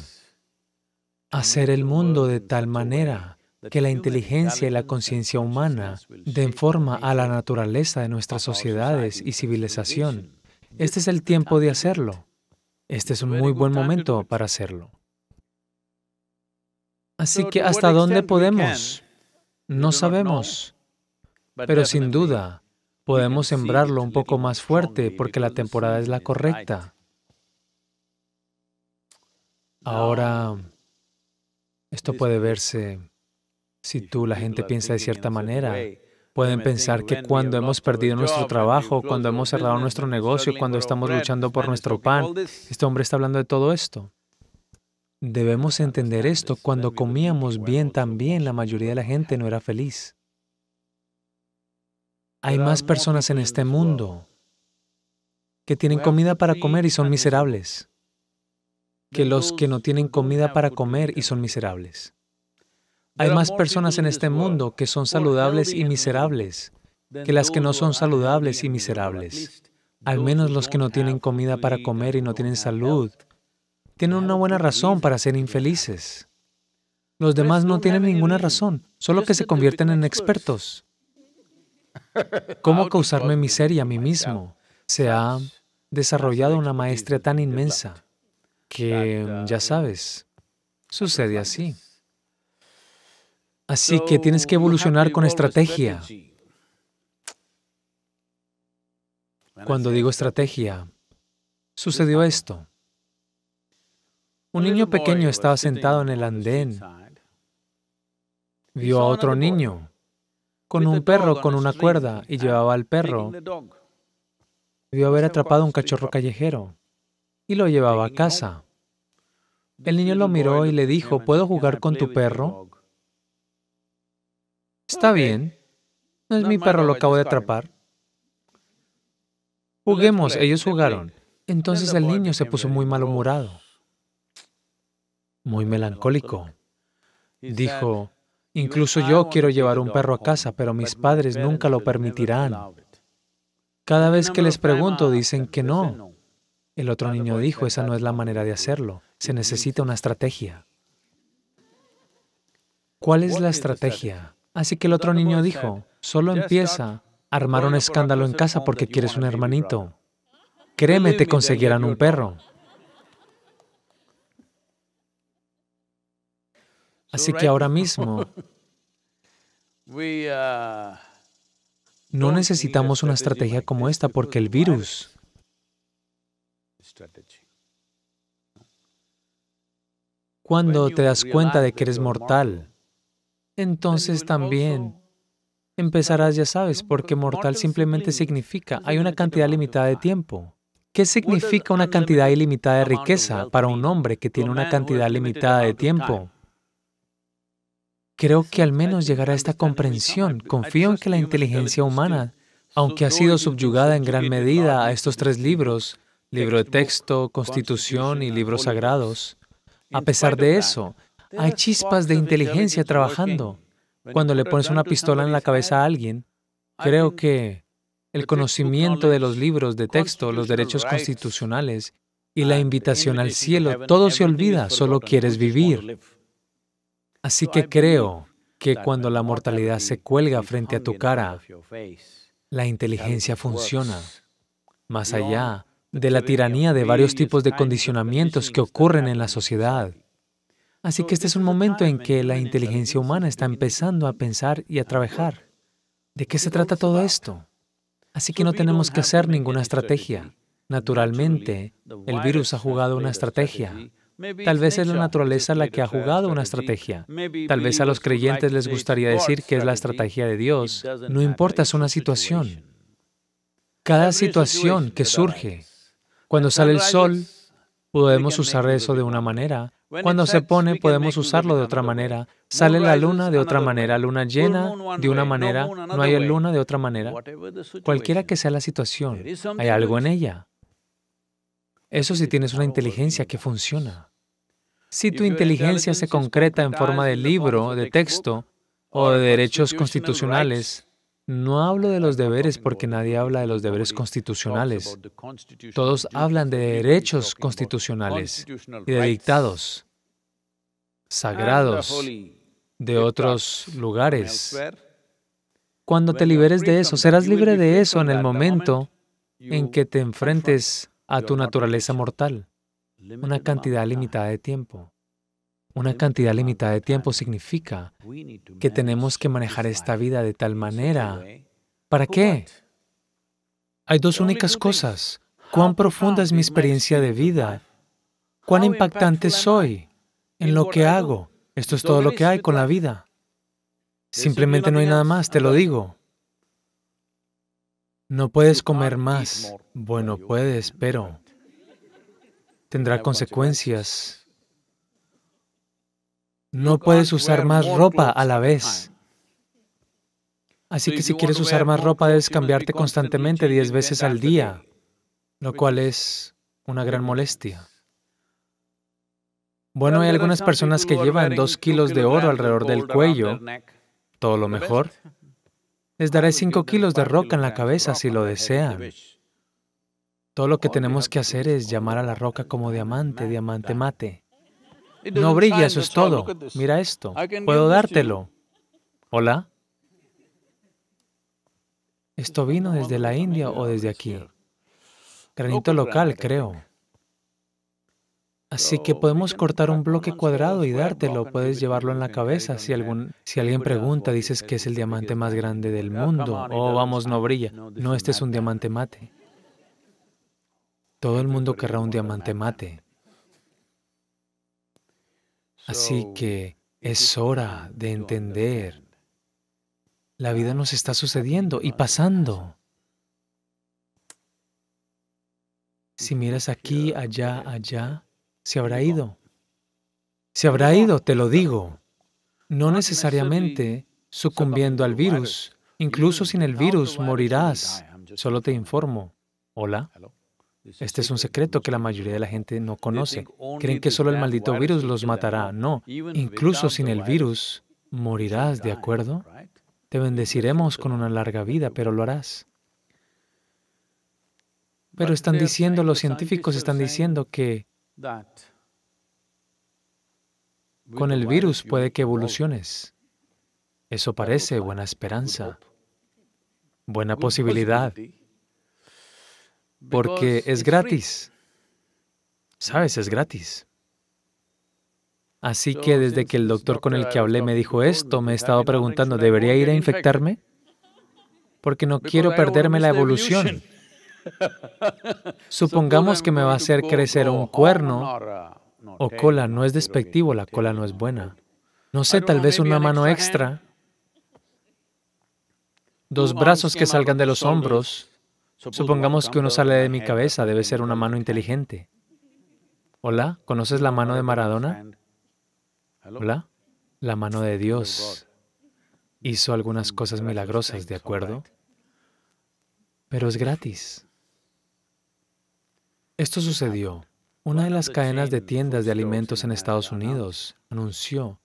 Speaker 2: hacer el mundo de tal manera que la inteligencia y la conciencia humana den forma a la naturaleza de nuestras sociedades y civilización. Este es el tiempo de hacerlo. Este es un muy buen momento para hacerlo. Así que hasta dónde podemos, no sabemos, pero sin duda podemos sembrarlo un poco más fuerte porque la temporada es la correcta. Ahora, esto puede verse si tú, la gente piensa de cierta manera, pueden pensar que cuando hemos perdido nuestro trabajo, cuando hemos cerrado nuestro negocio, cuando estamos luchando por nuestro pan, este hombre está hablando de todo esto. Debemos entender esto. Cuando comíamos bien también, la mayoría de la gente no era feliz. Hay más personas en este mundo que tienen comida para comer y son miserables que los que no tienen comida para comer y son miserables. Hay más personas en este mundo que son saludables y miserables que las que no son saludables y miserables. Al menos los que no tienen comida para comer y no tienen salud, tienen una buena razón para ser infelices. Los demás no tienen ninguna razón, solo que se convierten en expertos. ¿Cómo causarme miseria a mí mismo? Se ha desarrollado una maestría tan inmensa que, ya sabes, sucede así. Así que tienes que evolucionar con estrategia. Cuando digo estrategia, sucedió esto. Un niño pequeño estaba sentado en el andén. Vio a otro niño con un perro con una cuerda y llevaba al perro. Vio haber atrapado un cachorro callejero y lo llevaba a casa. El niño lo miró y le dijo, ¿puedo jugar con tu perro? Está bien. No es mi perro, lo acabo de atrapar. Juguemos, ellos jugaron. Entonces el niño se puso muy malhumorado, muy melancólico. Dijo, incluso yo quiero llevar un perro a casa, pero mis padres nunca lo permitirán. Cada vez que les pregunto dicen que no. El otro niño dijo, esa no es la manera de hacerlo, se necesita una estrategia. ¿Cuál es la estrategia? Así que el otro niño dijo, solo empieza a armar un escándalo en casa porque quieres un hermanito. Créeme, te conseguirán un perro. Así que ahora mismo
Speaker 4: uh,
Speaker 2: no necesitamos una estrategia como esta porque el virus cuando te das cuenta de que eres mortal, entonces también empezarás, ya sabes, porque mortal simplemente significa, hay una cantidad limitada de ah. tiempo. ¿Qué significa una cantidad ilimitada de riqueza para un hombre que tiene una cantidad limitada de tiempo? Creo que al menos llegará a esta comprensión. Confío en que la inteligencia humana, aunque ha sido subyugada en gran medida a estos tres libros, libro de texto, constitución y libros sagrados, a pesar de eso, hay chispas de inteligencia trabajando. Cuando le pones una pistola en la cabeza a alguien, creo que el conocimiento de los libros de texto, los derechos constitucionales y la invitación al cielo, todo se olvida, solo quieres vivir. Así que creo que cuando la mortalidad se cuelga frente a tu cara, la inteligencia funciona. Más allá de la tiranía de varios tipos de condicionamientos que ocurren en la sociedad, Así que este es un momento en que la inteligencia humana está empezando a pensar y a trabajar. ¿De qué se trata todo esto? Así que no tenemos que hacer ninguna estrategia. Naturalmente, el virus ha jugado una estrategia. Tal vez es la naturaleza la que ha jugado una estrategia. Tal vez a los creyentes les gustaría decir que es la estrategia de Dios. No importa, es una situación. Cada situación que surge, cuando sale el sol, Podemos usar eso de una manera. Cuando se pone, podemos usarlo de otra manera. Sale la luna de otra manera, luna llena de una manera, no hay luna de otra manera. Cualquiera que sea la situación, hay algo en ella. Eso si tienes una inteligencia que funciona. Si tu inteligencia se concreta en forma de libro, de texto o de derechos constitucionales, no hablo de los deberes porque nadie habla de los deberes constitucionales. Todos hablan de derechos constitucionales y de dictados sagrados de otros lugares. Cuando te liberes de eso, serás libre de eso en el momento en que te enfrentes a tu naturaleza mortal, una cantidad limitada de tiempo una cantidad limitada de tiempo significa que tenemos que manejar esta vida de tal manera. ¿Para qué? Hay dos únicas cosas. ¿Cuán profunda es mi experiencia de vida? ¿Cuán impactante soy en lo que hago? Esto es todo lo que hay con la vida. Simplemente no hay nada más, te lo digo. No puedes comer más. Bueno, puedes, pero tendrá consecuencias. No puedes usar más ropa a la vez. Así que si quieres usar más ropa debes cambiarte constantemente 10 veces al día, lo pues cual es una gran molestia. Pues bueno, hay algunas personas que llevan dos kilos de oro alrededor del cuello, todo lo mejor. Les daré 5 kilos de roca en la cabeza si lo ¿eh? desean. Todo lo que tenemos que hacer es llamar a la roca como diamante, diamante mate. No brilla, eso es todo. Mira esto. Puedo dártelo. Hola. Esto vino desde la India o desde aquí. Granito local, creo. Así que podemos cortar un bloque cuadrado y dártelo. Puedes llevarlo en la cabeza. Si, algún, si alguien pregunta, dices que es el diamante más grande del mundo. Oh, vamos, no brilla. No, este es un diamante mate. Todo el mundo querrá un diamante mate. Así que es hora de entender. La vida nos está sucediendo y pasando. Si miras aquí, allá, allá, se habrá ido. Se habrá ido, te lo digo. No necesariamente sucumbiendo al virus. Incluso sin el virus morirás. Solo te informo. Hola. Este es un secreto que la mayoría de la gente no conoce. Creen que solo el maldito virus los matará. No,
Speaker 4: incluso sin
Speaker 2: el virus, morirás, ¿de acuerdo? Te bendeciremos con una larga vida, pero lo harás. Pero están diciendo, los científicos están diciendo que con el virus puede que evoluciones. Eso parece buena esperanza, buena posibilidad porque es gratis. ¿Sabes? Es gratis. Así que desde que el doctor con el que hablé me dijo esto, me he estado preguntando, ¿debería ir a infectarme? Porque no quiero perderme la evolución. Supongamos que me va a hacer crecer un cuerno uh, o cola. No es despectivo, la cola no es buena. No sé, tal vez una mano extra, eh. dos brazos que salgan de los hombros, pues, Supongamos que uno sale de mi cabeza, debe ser una mano inteligente. Hola, ¿conoces la mano de Maradona? Hola, la mano de Dios hizo algunas mm, cosas milagrosas, ¿de acuerdo? Pero es gratis. Esto sucedió. Una de las cadenas de tiendas de alimentos en Estados Unidos anunció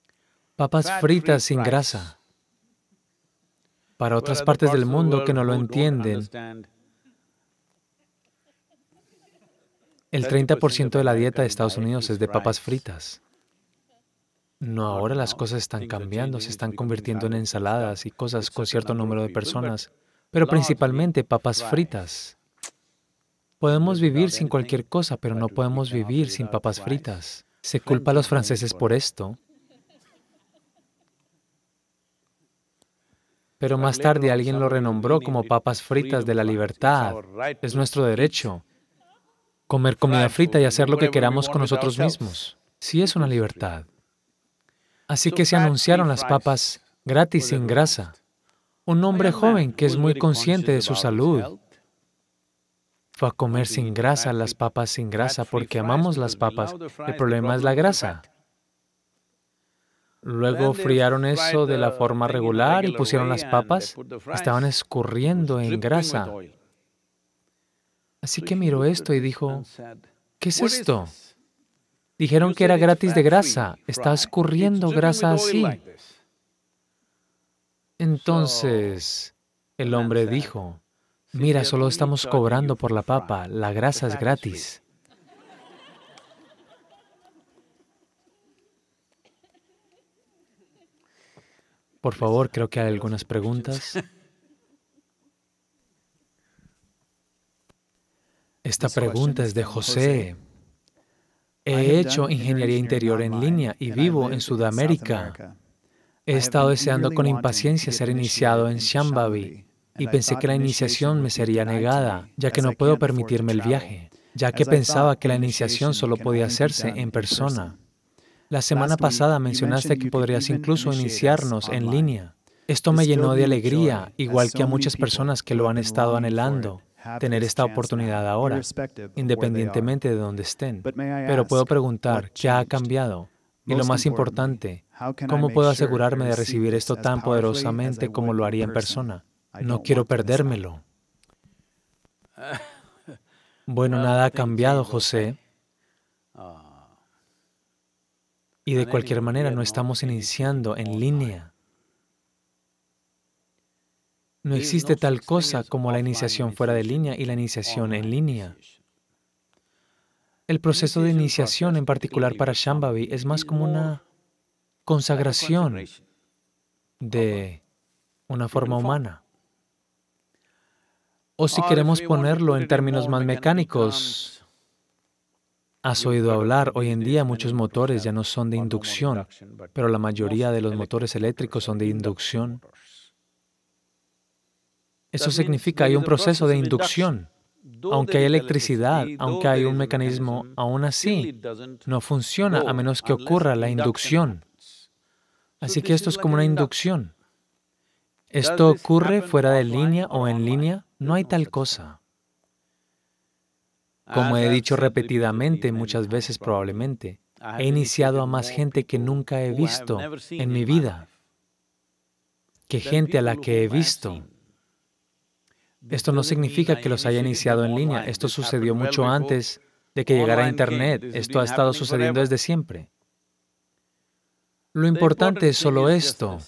Speaker 2: papas fritas sin grasa. Para otras partes del mundo que no lo entienden, El 30% de la dieta de Estados Unidos es de papas fritas. No, ahora las cosas están cambiando, se están convirtiendo en ensaladas y cosas con cierto número de personas, pero principalmente papas fritas. Podemos vivir sin cualquier cosa, pero no podemos vivir sin papas fritas. Se culpa a los franceses por esto. Pero más tarde alguien lo renombró como papas fritas de la libertad. Es nuestro derecho comer comida frita y hacer lo que queramos con nosotros mismos. Sí es una libertad. Así que se anunciaron las papas gratis sin grasa. Un hombre joven que es muy consciente de su salud fue a comer sin grasa las papas sin grasa porque amamos las papas. El problema es la grasa. Luego friaron eso de la forma regular y pusieron las papas. Estaban escurriendo en grasa. Así que miró esto y dijo, ¿qué es esto? Dijeron que era gratis de grasa. Está escurriendo grasa así. Entonces, el hombre dijo, mira, solo estamos cobrando por la papa. La grasa es gratis. Por favor, creo que hay algunas preguntas. Esta pregunta es de José.
Speaker 3: He hecho ingeniería interior
Speaker 2: en línea y vivo en Sudamérica. He estado deseando con impaciencia ser iniciado en Shambhavi y pensé que la iniciación me sería negada, ya que no puedo permitirme el viaje, ya que pensaba que la iniciación solo podía hacerse en persona.
Speaker 4: La semana pasada mencionaste
Speaker 2: que podrías incluso iniciarnos en línea. Esto me llenó de alegría, igual que a muchas personas que lo han estado anhelando tener esta oportunidad ahora, independientemente de donde estén. Pero puedo preguntar, ¿qué ha cambiado? Y lo más importante, ¿cómo puedo asegurarme de recibir esto tan poderosamente como lo haría en persona? No quiero perdérmelo. Bueno, nada ha cambiado, José. Ah. Y de cualquier manera, no estamos iniciando en línea. No existe tal cosa como la iniciación fuera de línea y la iniciación en línea. El proceso de iniciación, en particular para Shambhavi, es más como una consagración de una forma humana. O si queremos ponerlo en términos más mecánicos, has oído hablar, hoy en día muchos motores ya no son de inducción, pero la mayoría de los motores eléctricos son de inducción. Eso significa hay un proceso de inducción. Aunque hay electricidad, aunque hay un mecanismo, aún así no funciona a menos que ocurra la inducción. Así que esto es como una inducción. Esto ocurre fuera de línea o en línea, no hay tal cosa.
Speaker 3: Como he dicho
Speaker 2: repetidamente, muchas veces probablemente, he iniciado a más gente que nunca he visto en mi vida que gente a la que he visto. Esto no significa que los haya iniciado en línea. Esto sucedió mucho antes de que llegara a Internet. Esto ha estado sucediendo desde siempre. Lo importante es solo esto.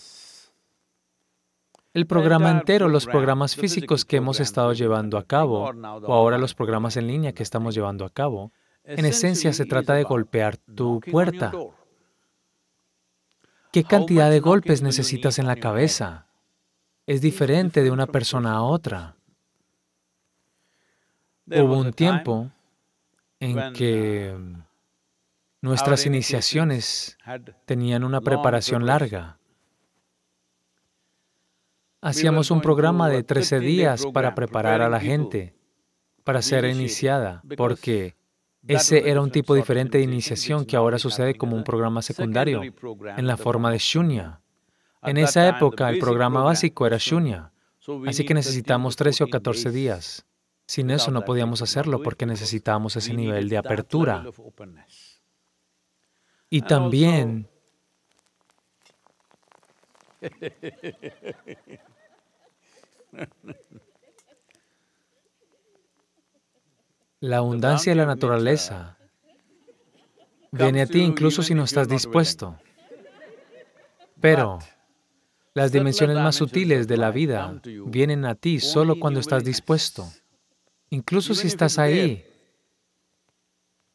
Speaker 2: El programa entero, los programas físicos que hemos estado llevando a cabo, o ahora los programas en línea que estamos llevando a cabo, en esencia se trata de golpear tu puerta. ¿Qué cantidad de golpes necesitas en la cabeza? Es diferente de una persona a otra. Hubo un tiempo en que uh, nuestras iniciaciones tenían una preparación larga. Hacíamos un programa de 13 días para preparar a la gente para ser iniciada, porque ese era un tipo diferente de iniciación que ahora sucede como un programa secundario,
Speaker 4: en la
Speaker 2: forma de Shunya. En esa época el programa básico era Shunya,
Speaker 4: así que necesitamos
Speaker 2: 13 o 14 días. Sin eso no podíamos hacerlo porque necesitábamos ese nivel de apertura. Y también la abundancia de la uh, naturaleza viene a ti incluso si no estás dispuesto. Pero las dimensiones más sutiles de la vida vienen a ti solo cuando estás dispuesto. Incluso si estás ahí,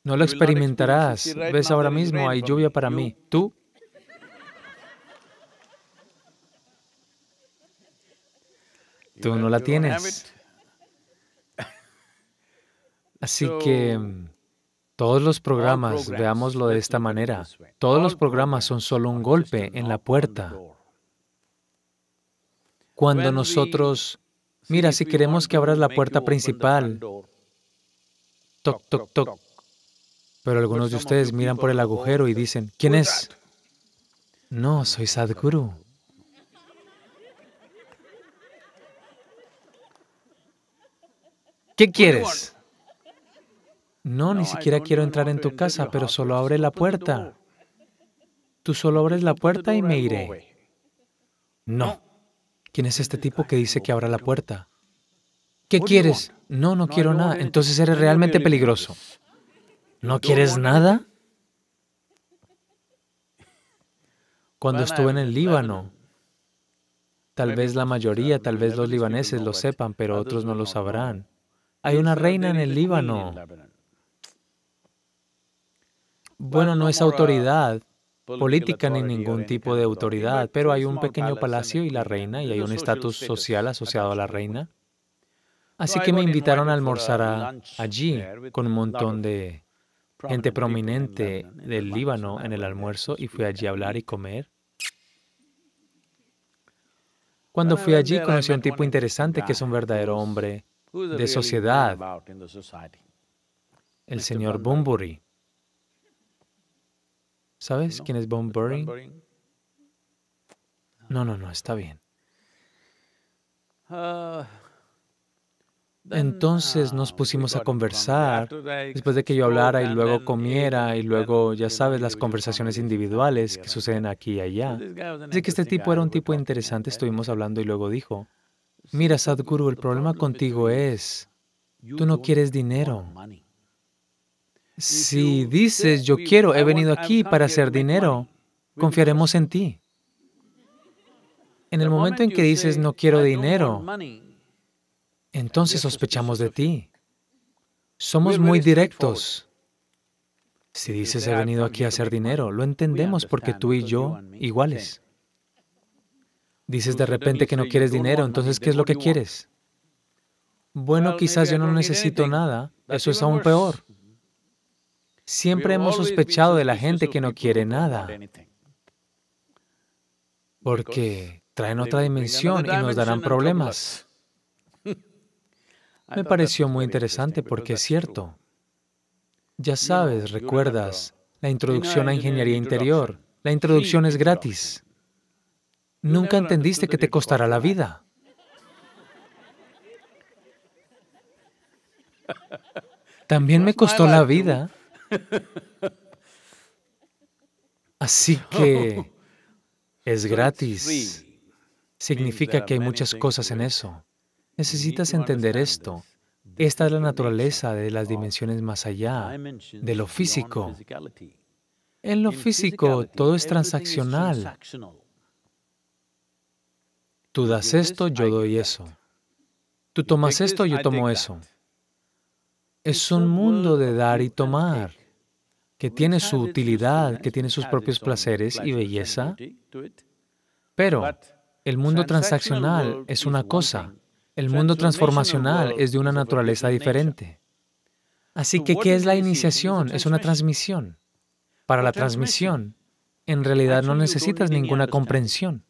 Speaker 2: no lo experimentarás. Ves ahora mismo, hay lluvia para mí. ¿Tú? Tú no la tienes. Así que mm, todos los programas, veámoslo de esta manera, todos los programas son solo un golpe en la puerta. Cuando nosotros Mira, si queremos que abras la puerta principal, toc, toc, toc. Pero algunos de ustedes miran por el agujero y dicen, ¿quién es? No, soy Sadhguru. ¿Qué quieres? No, ni siquiera quiero entrar en tu casa, pero solo abre la puerta. Tú solo abres la puerta y me iré. No. ¿Quién es este tipo que dice que abra la puerta? ¿Qué quieres? No, no quiero nada. Entonces eres realmente peligroso. ¿No quieres nada? Cuando estuve en el Líbano, tal vez la mayoría, tal vez los libaneses lo sepan, pero otros no lo sabrán. Hay una reina en el Líbano. Bueno, no es autoridad, pues, política ni ningún tipo de autoridad, pero pues, hay un pequeño palacio y la reina y hay un estatus social asociado a la pues. reina. Así que me invitaron a almorzar allí con un montón de gente prominente del Líbano en el almuerzo y fui allí a hablar y comer. Cuando fui allí conocí a un tipo interesante que es un verdadero hombre
Speaker 4: de sociedad,
Speaker 2: el señor Bumburi. ¿Sabes quién es Von Buring? No, no, no, está bien. Ah, Entonces nos pusimos a conversar, después de que yo hablara y luego comiera y luego, ya sabes, las conversaciones individuales que suceden aquí y allá. Así que este tipo era un tipo interesante, estuvimos ¿eh? hablando y luego dijo, mira Sadhguru, el problema contigo es, tú no quieres dinero, si dices, yo quiero, he venido aquí para hacer dinero, confiaremos en ti. En el momento en que dices, no quiero dinero, entonces sospechamos de ti. Somos muy directos. Si dices, he venido aquí a hacer dinero, lo entendemos porque tú y yo iguales. Dices de repente que no quieres dinero, entonces ¿qué es lo que quieres? Bueno, quizás yo no necesito nada, eso es aún peor. Siempre hemos sospechado de la gente que no quiere nada, porque traen otra dimensión y nos darán problemas. Me pareció muy interesante porque es cierto. Ya sabes, recuerdas, la introducción a ingeniería interior. La introducción es gratis. Nunca entendiste que te costará la vida. También me costó la vida Así que oh. es gratis. Significa que hay muchas cosas en eso. Necesitas entender esto. Esta es la naturaleza de las dimensiones más allá, de lo físico. En lo físico todo es transaccional. Tú das esto, yo doy eso. Tú tomas esto, yo tomo eso. Es un mundo de dar y tomar que tiene su utilidad, que tiene sus propios placeres y belleza, pero el mundo transaccional es una cosa, el mundo transformacional es de una naturaleza diferente. Así que, ¿qué es la iniciación? Es una transmisión. Para la transmisión, en realidad no necesitas ninguna comprensión.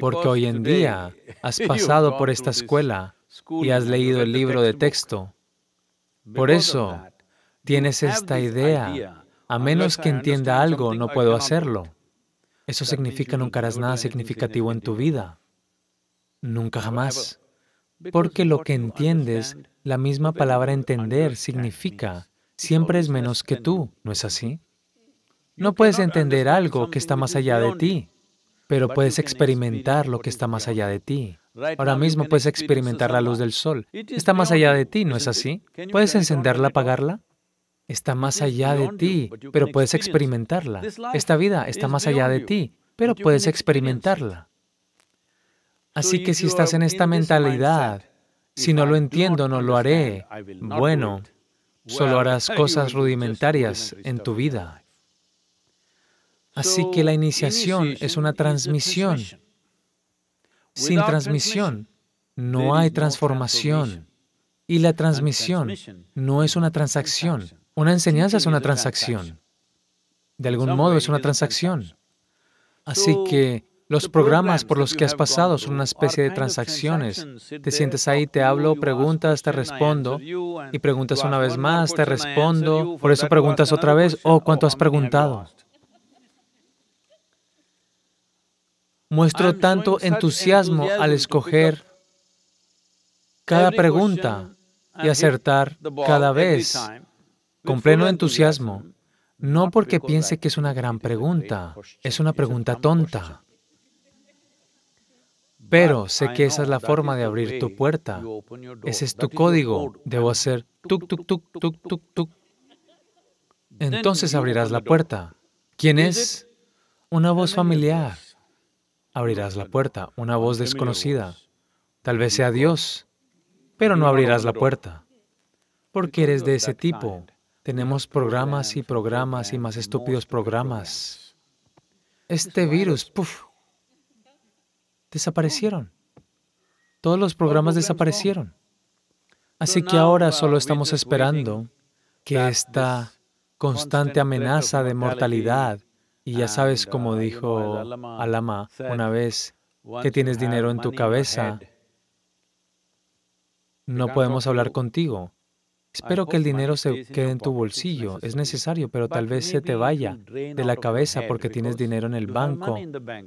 Speaker 2: Porque hoy en día has pasado por esta escuela y has leído el libro de texto. Por eso, tienes esta idea. A menos que entienda algo, no puedo hacerlo. Eso significa nunca harás nada significativo en tu vida. Nunca jamás. Porque lo que entiendes, la misma palabra entender significa, siempre es menos que tú, ¿no es así? No puedes entender algo que está más allá de ti, pero puedes experimentar lo que está más allá de ti. Ahora mismo puedes experimentar la luz del sol. Está más allá de ti, ¿no es así? ¿Puedes encenderla, apagarla? está más allá de ti, pero puedes experimentarla. Esta vida está más allá de ti, pero puedes experimentarla. Así que si estás en esta mentalidad, si no lo entiendo, no lo haré, bueno, solo harás cosas rudimentarias en tu vida. Así que la iniciación es una transmisión.
Speaker 3: Sin transmisión,
Speaker 2: no hay transformación. Y la transmisión no es una transacción, una enseñanza es una transacción. De algún modo es una transacción. Así que los programas por los que has pasado son una especie de transacciones. Te sientes ahí, te hablo, preguntas, te respondo, y preguntas una vez más, te respondo, por eso preguntas otra vez, oh, ¿cuánto has preguntado? Muestro tanto entusiasmo al escoger cada pregunta y acertar cada vez con pleno entusiasmo, no porque piense que es una gran pregunta, es una pregunta tonta. Pero sé que esa es la forma de abrir tu puerta. Ese es tu código. Debo hacer tuk, tuk, tuk, tuk, tuk, tuk. Entonces abrirás la puerta. ¿Quién es? Una voz familiar. Abrirás la puerta. Una voz desconocida. Tal vez sea Dios, pero no abrirás la puerta. Porque eres de ese tipo. Tenemos programas y programas y más estúpidos programas. Este virus, puff, Desaparecieron. Todos los programas desaparecieron. Así que ahora solo estamos esperando que esta constante amenaza de mortalidad, y ya sabes como dijo Alama una vez,
Speaker 3: que tienes dinero en tu
Speaker 2: cabeza, no podemos hablar contigo. Espero que el dinero se quede en tu bolsillo, es necesario, pero tal vez se te vaya de la cabeza porque tienes dinero en el banco,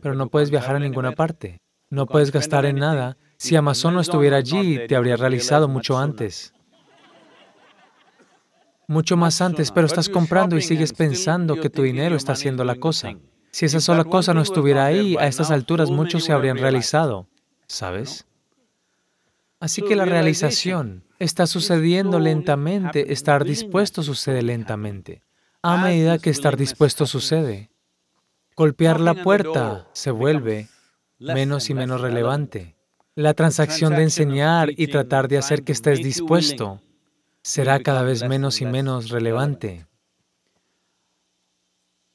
Speaker 2: pero no puedes viajar a ninguna parte, no puedes gastar en nada. Si Amazon no estuviera allí, te habría realizado mucho antes. Mucho más antes, pero estás comprando y sigues pensando que tu dinero está haciendo la cosa. Si esa sola cosa no estuviera ahí, a estas alturas muchos se habrían realizado, ¿sabes? Así que la realización está sucediendo lentamente, estar dispuesto sucede lentamente. A medida que estar dispuesto sucede, golpear la puerta se vuelve menos y menos relevante. La transacción de enseñar y tratar de hacer que estés dispuesto será cada vez menos y menos relevante.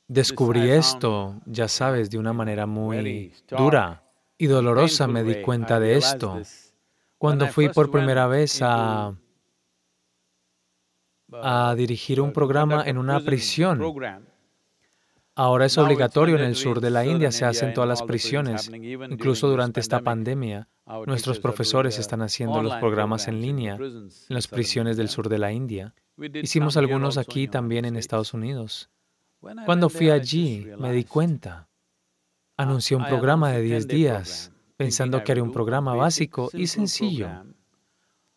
Speaker 2: Descubrí esto, ya sabes, de una manera muy dura y dolorosa me di cuenta de esto. Cuando fui pues, por primera vez a, dirigir un programa en una prisión, Ahora es obligatorio en el sur de la India, se hacen todas las prisiones. Incluso durante esta pandemia, nuestros profesores están haciendo los programas en línea en las prisiones del sur de la India. Hicimos algunos aquí también en Estados Unidos. Cuando fui allí, me di cuenta. Anuncié un programa de 10 días pensando que haría un programa básico y sencillo,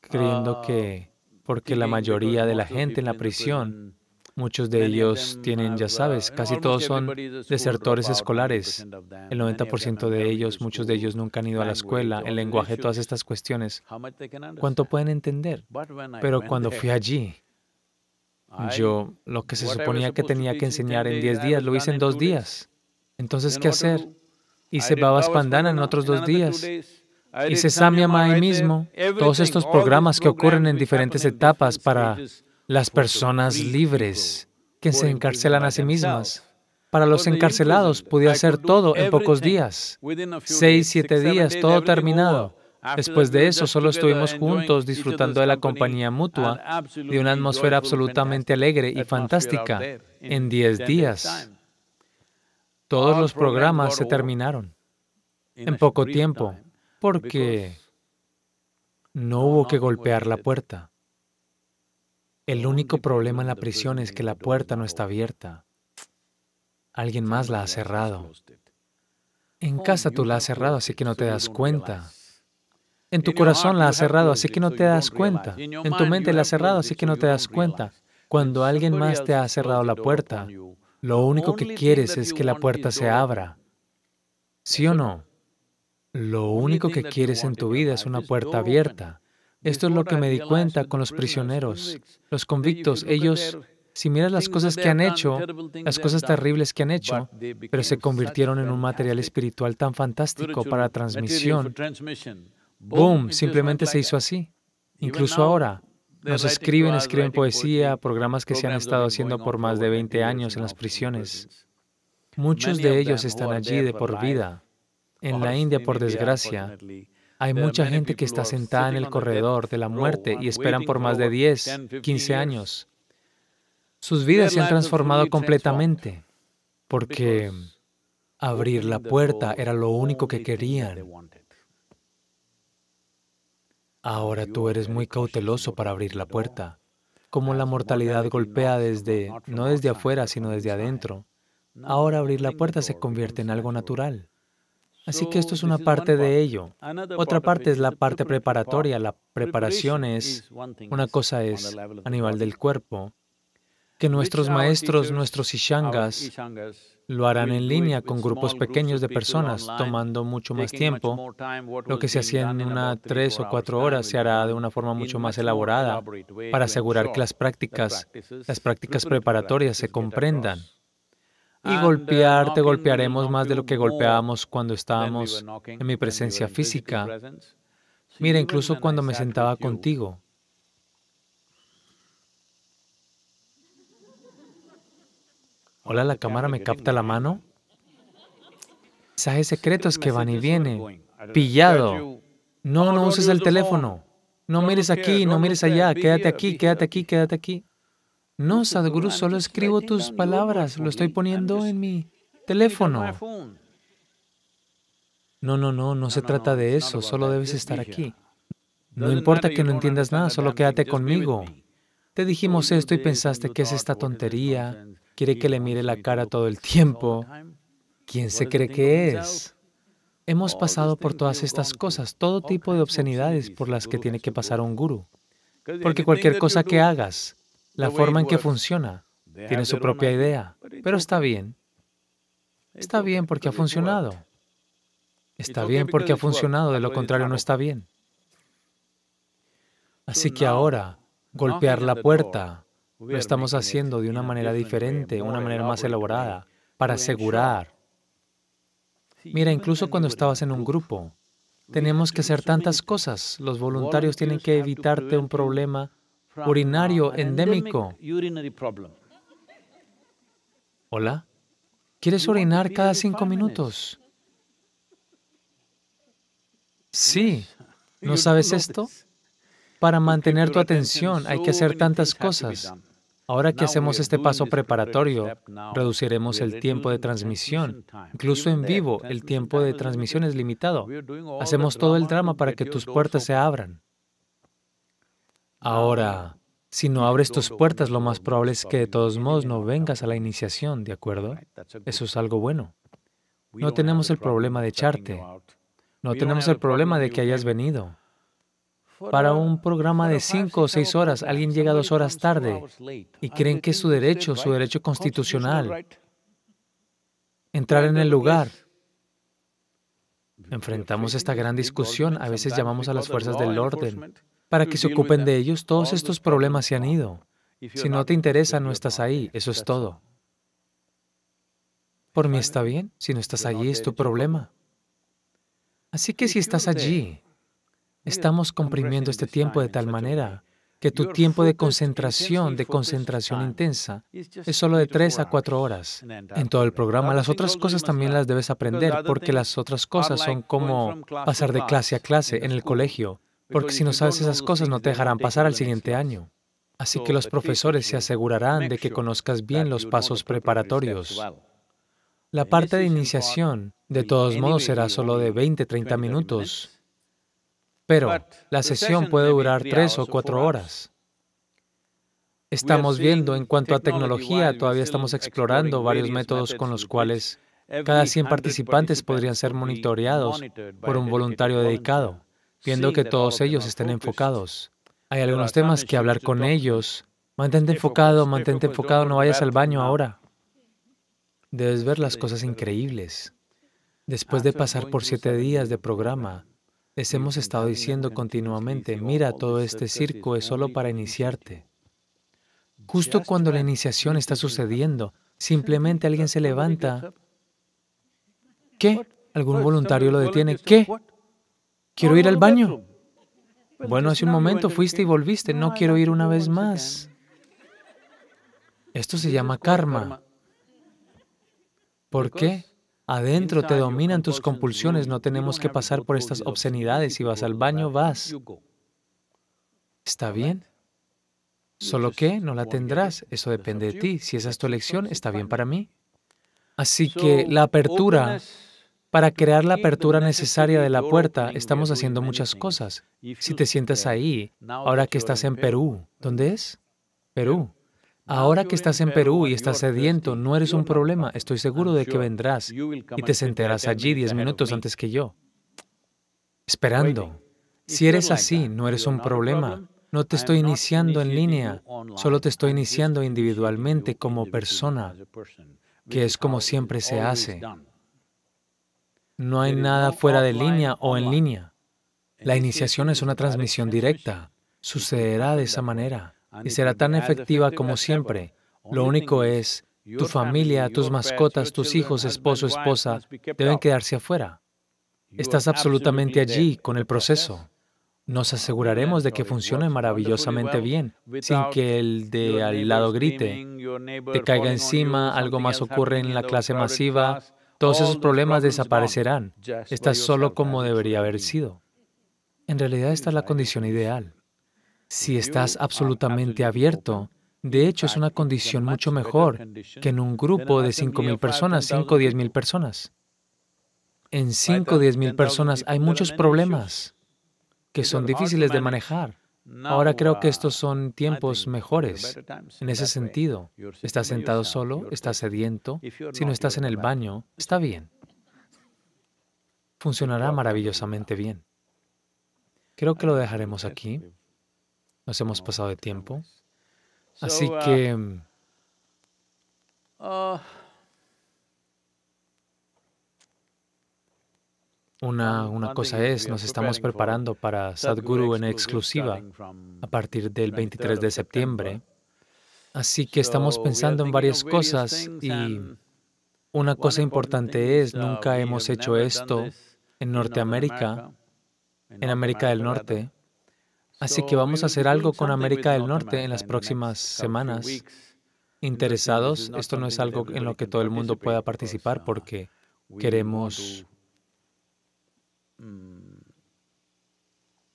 Speaker 2: creyendo ah, que, porque la mayoría de la gente en la prisión, muchos de ellos tienen, ya uh, sabes, casi todos son desertores escolares, el 90% de ellos, muchos de ellos nunca han ido a la escuela, el lenguaje, todas estas cuestiones, ¿cuánto pueden entender? Pero cuando fui allí, yo lo que se suponía que tenía que enseñar en 10 días, lo hice en dos días. Entonces, ¿qué hacer? hice Pandana en otros dos días, y hice Samyama ahí mismo, todos estos programas que ocurren en diferentes etapas para las personas libres que se encarcelan a sí mismas. Para los encarcelados podía ser todo en pocos días, seis, siete días, todo terminado. Después de eso, solo estuvimos juntos disfrutando de la compañía mutua, de una atmósfera absolutamente alegre y fantástica, en diez días. Todos los programas se terminaron en poco tiempo porque no hubo que golpear la puerta. El único problema en la prisión es que la puerta no está abierta. Alguien más la ha cerrado. En oh, casa tú la has cerrado, así que no te das cuenta. En tu corazón la has cerrado, así que no te das cuenta. En tu mente la has cerrado, así que no te das cuenta. Cuando alguien más te ha cerrado la puerta, lo único que quieres es que la puerta se abra. ¿Sí o no? Lo único que quieres en tu vida es una puerta abierta. Esto es lo que me di cuenta con los prisioneros, los convictos. Ellos, si miras las cosas que han hecho, las cosas terribles que han hecho, pero se convirtieron en un material espiritual tan fantástico para transmisión. ¡Boom! Simplemente se hizo así. Incluso ahora, nos escriben, escriben poesía, programas que se han estado haciendo por más de 20 años en las prisiones. Muchos de ellos están allí de por vida. En la India, por desgracia, hay mucha gente que está sentada en el corredor de la muerte y esperan por más de 10, 15 años. Sus vidas se han transformado completamente porque abrir la puerta era lo único que querían. Ahora tú eres muy cauteloso para abrir la puerta, como la mortalidad golpea desde, no desde afuera, sino desde adentro. Ahora abrir la puerta se convierte en algo natural. Así que esto es una parte de ello. Otra parte es la parte preparatoria. La preparación es, una cosa es a nivel del cuerpo, que nuestros maestros, nuestros ishangas, lo harán en línea con grupos pequeños de personas, tomando mucho más tiempo. Lo que se hacía en una tres o cuatro horas se hará de una forma mucho más elaborada para asegurar que las prácticas, las prácticas preparatorias se comprendan. Y uh, golpear, te golpearemos más de lo que golpeábamos cuando estábamos en mi presencia física.
Speaker 4: Mira, incluso cuando me sentaba contigo,
Speaker 2: Hola, la cámara me capta la mano. Mensajes secretos que van y vienen. Pillado. No, no uses el teléfono. No mires aquí, no mires allá. Quédate aquí, quédate aquí, quédate aquí. No, Sadhguru, solo escribo tus palabras. Lo estoy poniendo en mi teléfono. No, no, no, no se trata de eso. Solo debes estar aquí. No importa que no entiendas nada, solo quédate conmigo. Te dijimos esto y pensaste que es esta tontería. Quiere que le mire la cara todo el tiempo. ¿Quién se cree que es? Hemos pasado por todas estas cosas, todo tipo de obscenidades por las que tiene que pasar un guru. Porque cualquier cosa que hagas, la forma en que funciona, tiene su propia idea. Pero está bien. Está bien porque ha funcionado. Está bien porque ha funcionado, de lo contrario no está bien. Así que ahora, golpear la puerta, lo estamos haciendo de una manera diferente, una manera más elaborada, para asegurar. Mira, incluso cuando estabas en un grupo, tenemos que hacer tantas cosas. Los voluntarios tienen que evitarte un problema urinario ah, endémico. Hola, ¿quieres orinar cada cinco minutos? Sí,
Speaker 3: ¿no sabes esto?
Speaker 2: Para mantener tu atención hay que hacer tantas cosas. Ahora que hacemos este paso preparatorio, reduciremos el tiempo de transmisión. Incluso en vivo, el tiempo de transmisión es limitado. Hacemos todo el drama para que tus puertas se abran. Ahora, si no abres tus puertas, lo más probable es que de todos modos no vengas a la iniciación, ¿de acuerdo? Eso es algo bueno. No tenemos el problema de echarte. No tenemos el problema de que hayas venido para un programa de cinco o seis horas. Alguien llega dos horas tarde y creen que es su derecho, su derecho constitucional, entrar en el lugar. Enfrentamos esta gran discusión. A veces llamamos a las fuerzas del orden para que se ocupen de ellos. Todos estos problemas se han ido. Si no te interesa, no estás ahí. Eso es todo. Por mí está bien. Si no estás allí, es tu problema. Así que si estás allí, Estamos comprimiendo este tiempo de tal manera que tu tiempo de concentración, de concentración intensa, es solo de tres a cuatro horas en todo el programa. Las otras cosas también las debes aprender, porque las otras cosas son como pasar de clase a clase en el colegio, porque si no sabes esas cosas no te dejarán pasar al siguiente año. Así que los profesores se asegurarán de que conozcas bien los pasos preparatorios. La parte de iniciación, de todos modos, será solo de 20-30 minutos. Pero la sesión puede durar tres o cuatro horas. Estamos viendo, en cuanto a tecnología, todavía estamos explorando varios métodos con los cuales cada 100 participantes podrían ser monitoreados por un voluntario dedicado, viendo que todos ellos estén enfocados. Hay algunos temas que hablar con ellos. Mantente enfocado, mantente enfocado, no vayas al baño ahora. Debes ver las cosas increíbles. Después de pasar por siete días de programa, les hemos estado diciendo continuamente, mira, todo este circo es solo para iniciarte. Justo cuando la iniciación está sucediendo, simplemente alguien se levanta. ¿Qué? Algún voluntario lo detiene. ¿Qué? Quiero ir al baño. Bueno, hace un momento fuiste y volviste. No quiero ir una vez más. Esto se llama karma. ¿Por qué? Adentro te dominan tus compulsiones, no tenemos que pasar por estas obscenidades. Si vas al baño, vas. ¿Está bien? Solo que no la tendrás, eso depende de ti. Si esa es tu elección, está bien para mí. Así que la apertura, para crear la apertura necesaria de la puerta, estamos haciendo muchas cosas. Si te sientas ahí, ahora que estás en Perú, ¿dónde es? Perú. Ahora que estás en Perú y estás sediento, no eres un problema. Estoy seguro de que vendrás y te sentarás allí diez minutos antes que yo, esperando. Si eres así, no eres un problema. No te estoy iniciando en línea, solo te estoy iniciando individualmente como persona, que es como siempre se hace. No hay nada fuera de línea o en línea. La iniciación es una transmisión directa. Sucederá de esa manera y será tan efectiva como siempre. Lo único es, tu familia, tus mascotas, tus hijos, esposo, esposa, deben quedarse afuera. Estás absolutamente allí con el proceso. Nos aseguraremos de que funcione maravillosamente bien, sin que el de al lado grite, te caiga encima, algo más ocurre en la clase masiva, todos esos problemas desaparecerán. Estás solo como debería haber sido. En realidad esta es la condición ideal si estás absolutamente abierto. De hecho, es una condición mucho mejor que en un grupo de 5.000 personas, 5 o 10.000 personas. En 5 o 10.000 personas hay muchos problemas que son difíciles de manejar. Ahora creo que uh, estos son tiempos mejores. En ese sentido, estás sentado solo, estás sediento, si no estás en el baño, está bien. Funcionará maravillosamente bien. Creo que lo dejaremos aquí. Nos hemos pasado de tiempo. Así uh, que... Uh, una, cosa es, nos estamos preparando para Sadhguru en exclusiva a partir del 23 de septiembre. Así que estamos pensando en varias cosas y una cosa importante es, uh, nunca hemos hecho esto en Norteamérica, en América del Norte. Así que vamos a hacer algo con América del Norte en las próximas semanas. Interesados, esto no es algo en lo que todo el mundo pueda participar porque queremos mm,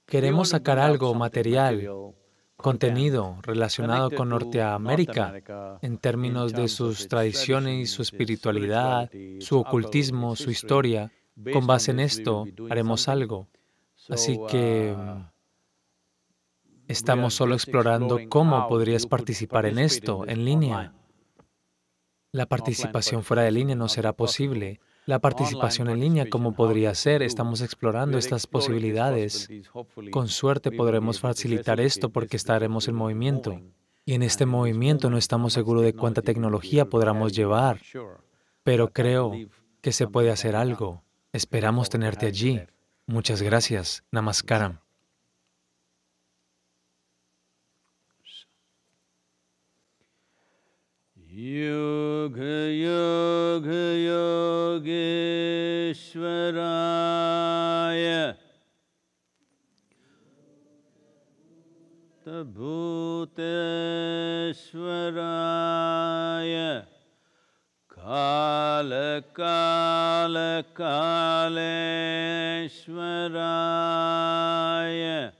Speaker 2: queremos sacar algo material, contenido relacionado con Norteamérica en términos de sus tradiciones, su espiritualidad, su ocultismo, su historia. Con base en esto, haremos algo. Así uh, que Estamos solo explorando cómo podrías participar en esto, en línea. La participación fuera de línea no será posible. La participación en línea, ¿cómo podría ser? Estamos explorando estas posibilidades. Con suerte podremos facilitar esto porque estaremos en movimiento. Y en este movimiento no estamos seguros de cuánta tecnología podremos llevar, pero creo que se puede hacer algo. Esperamos tenerte allí. Muchas gracias. Namaskaram.
Speaker 1: Yoga Yoga Yogeshwaraya Tabhuteshwaraya Kala Kala Kaleshwaraya kale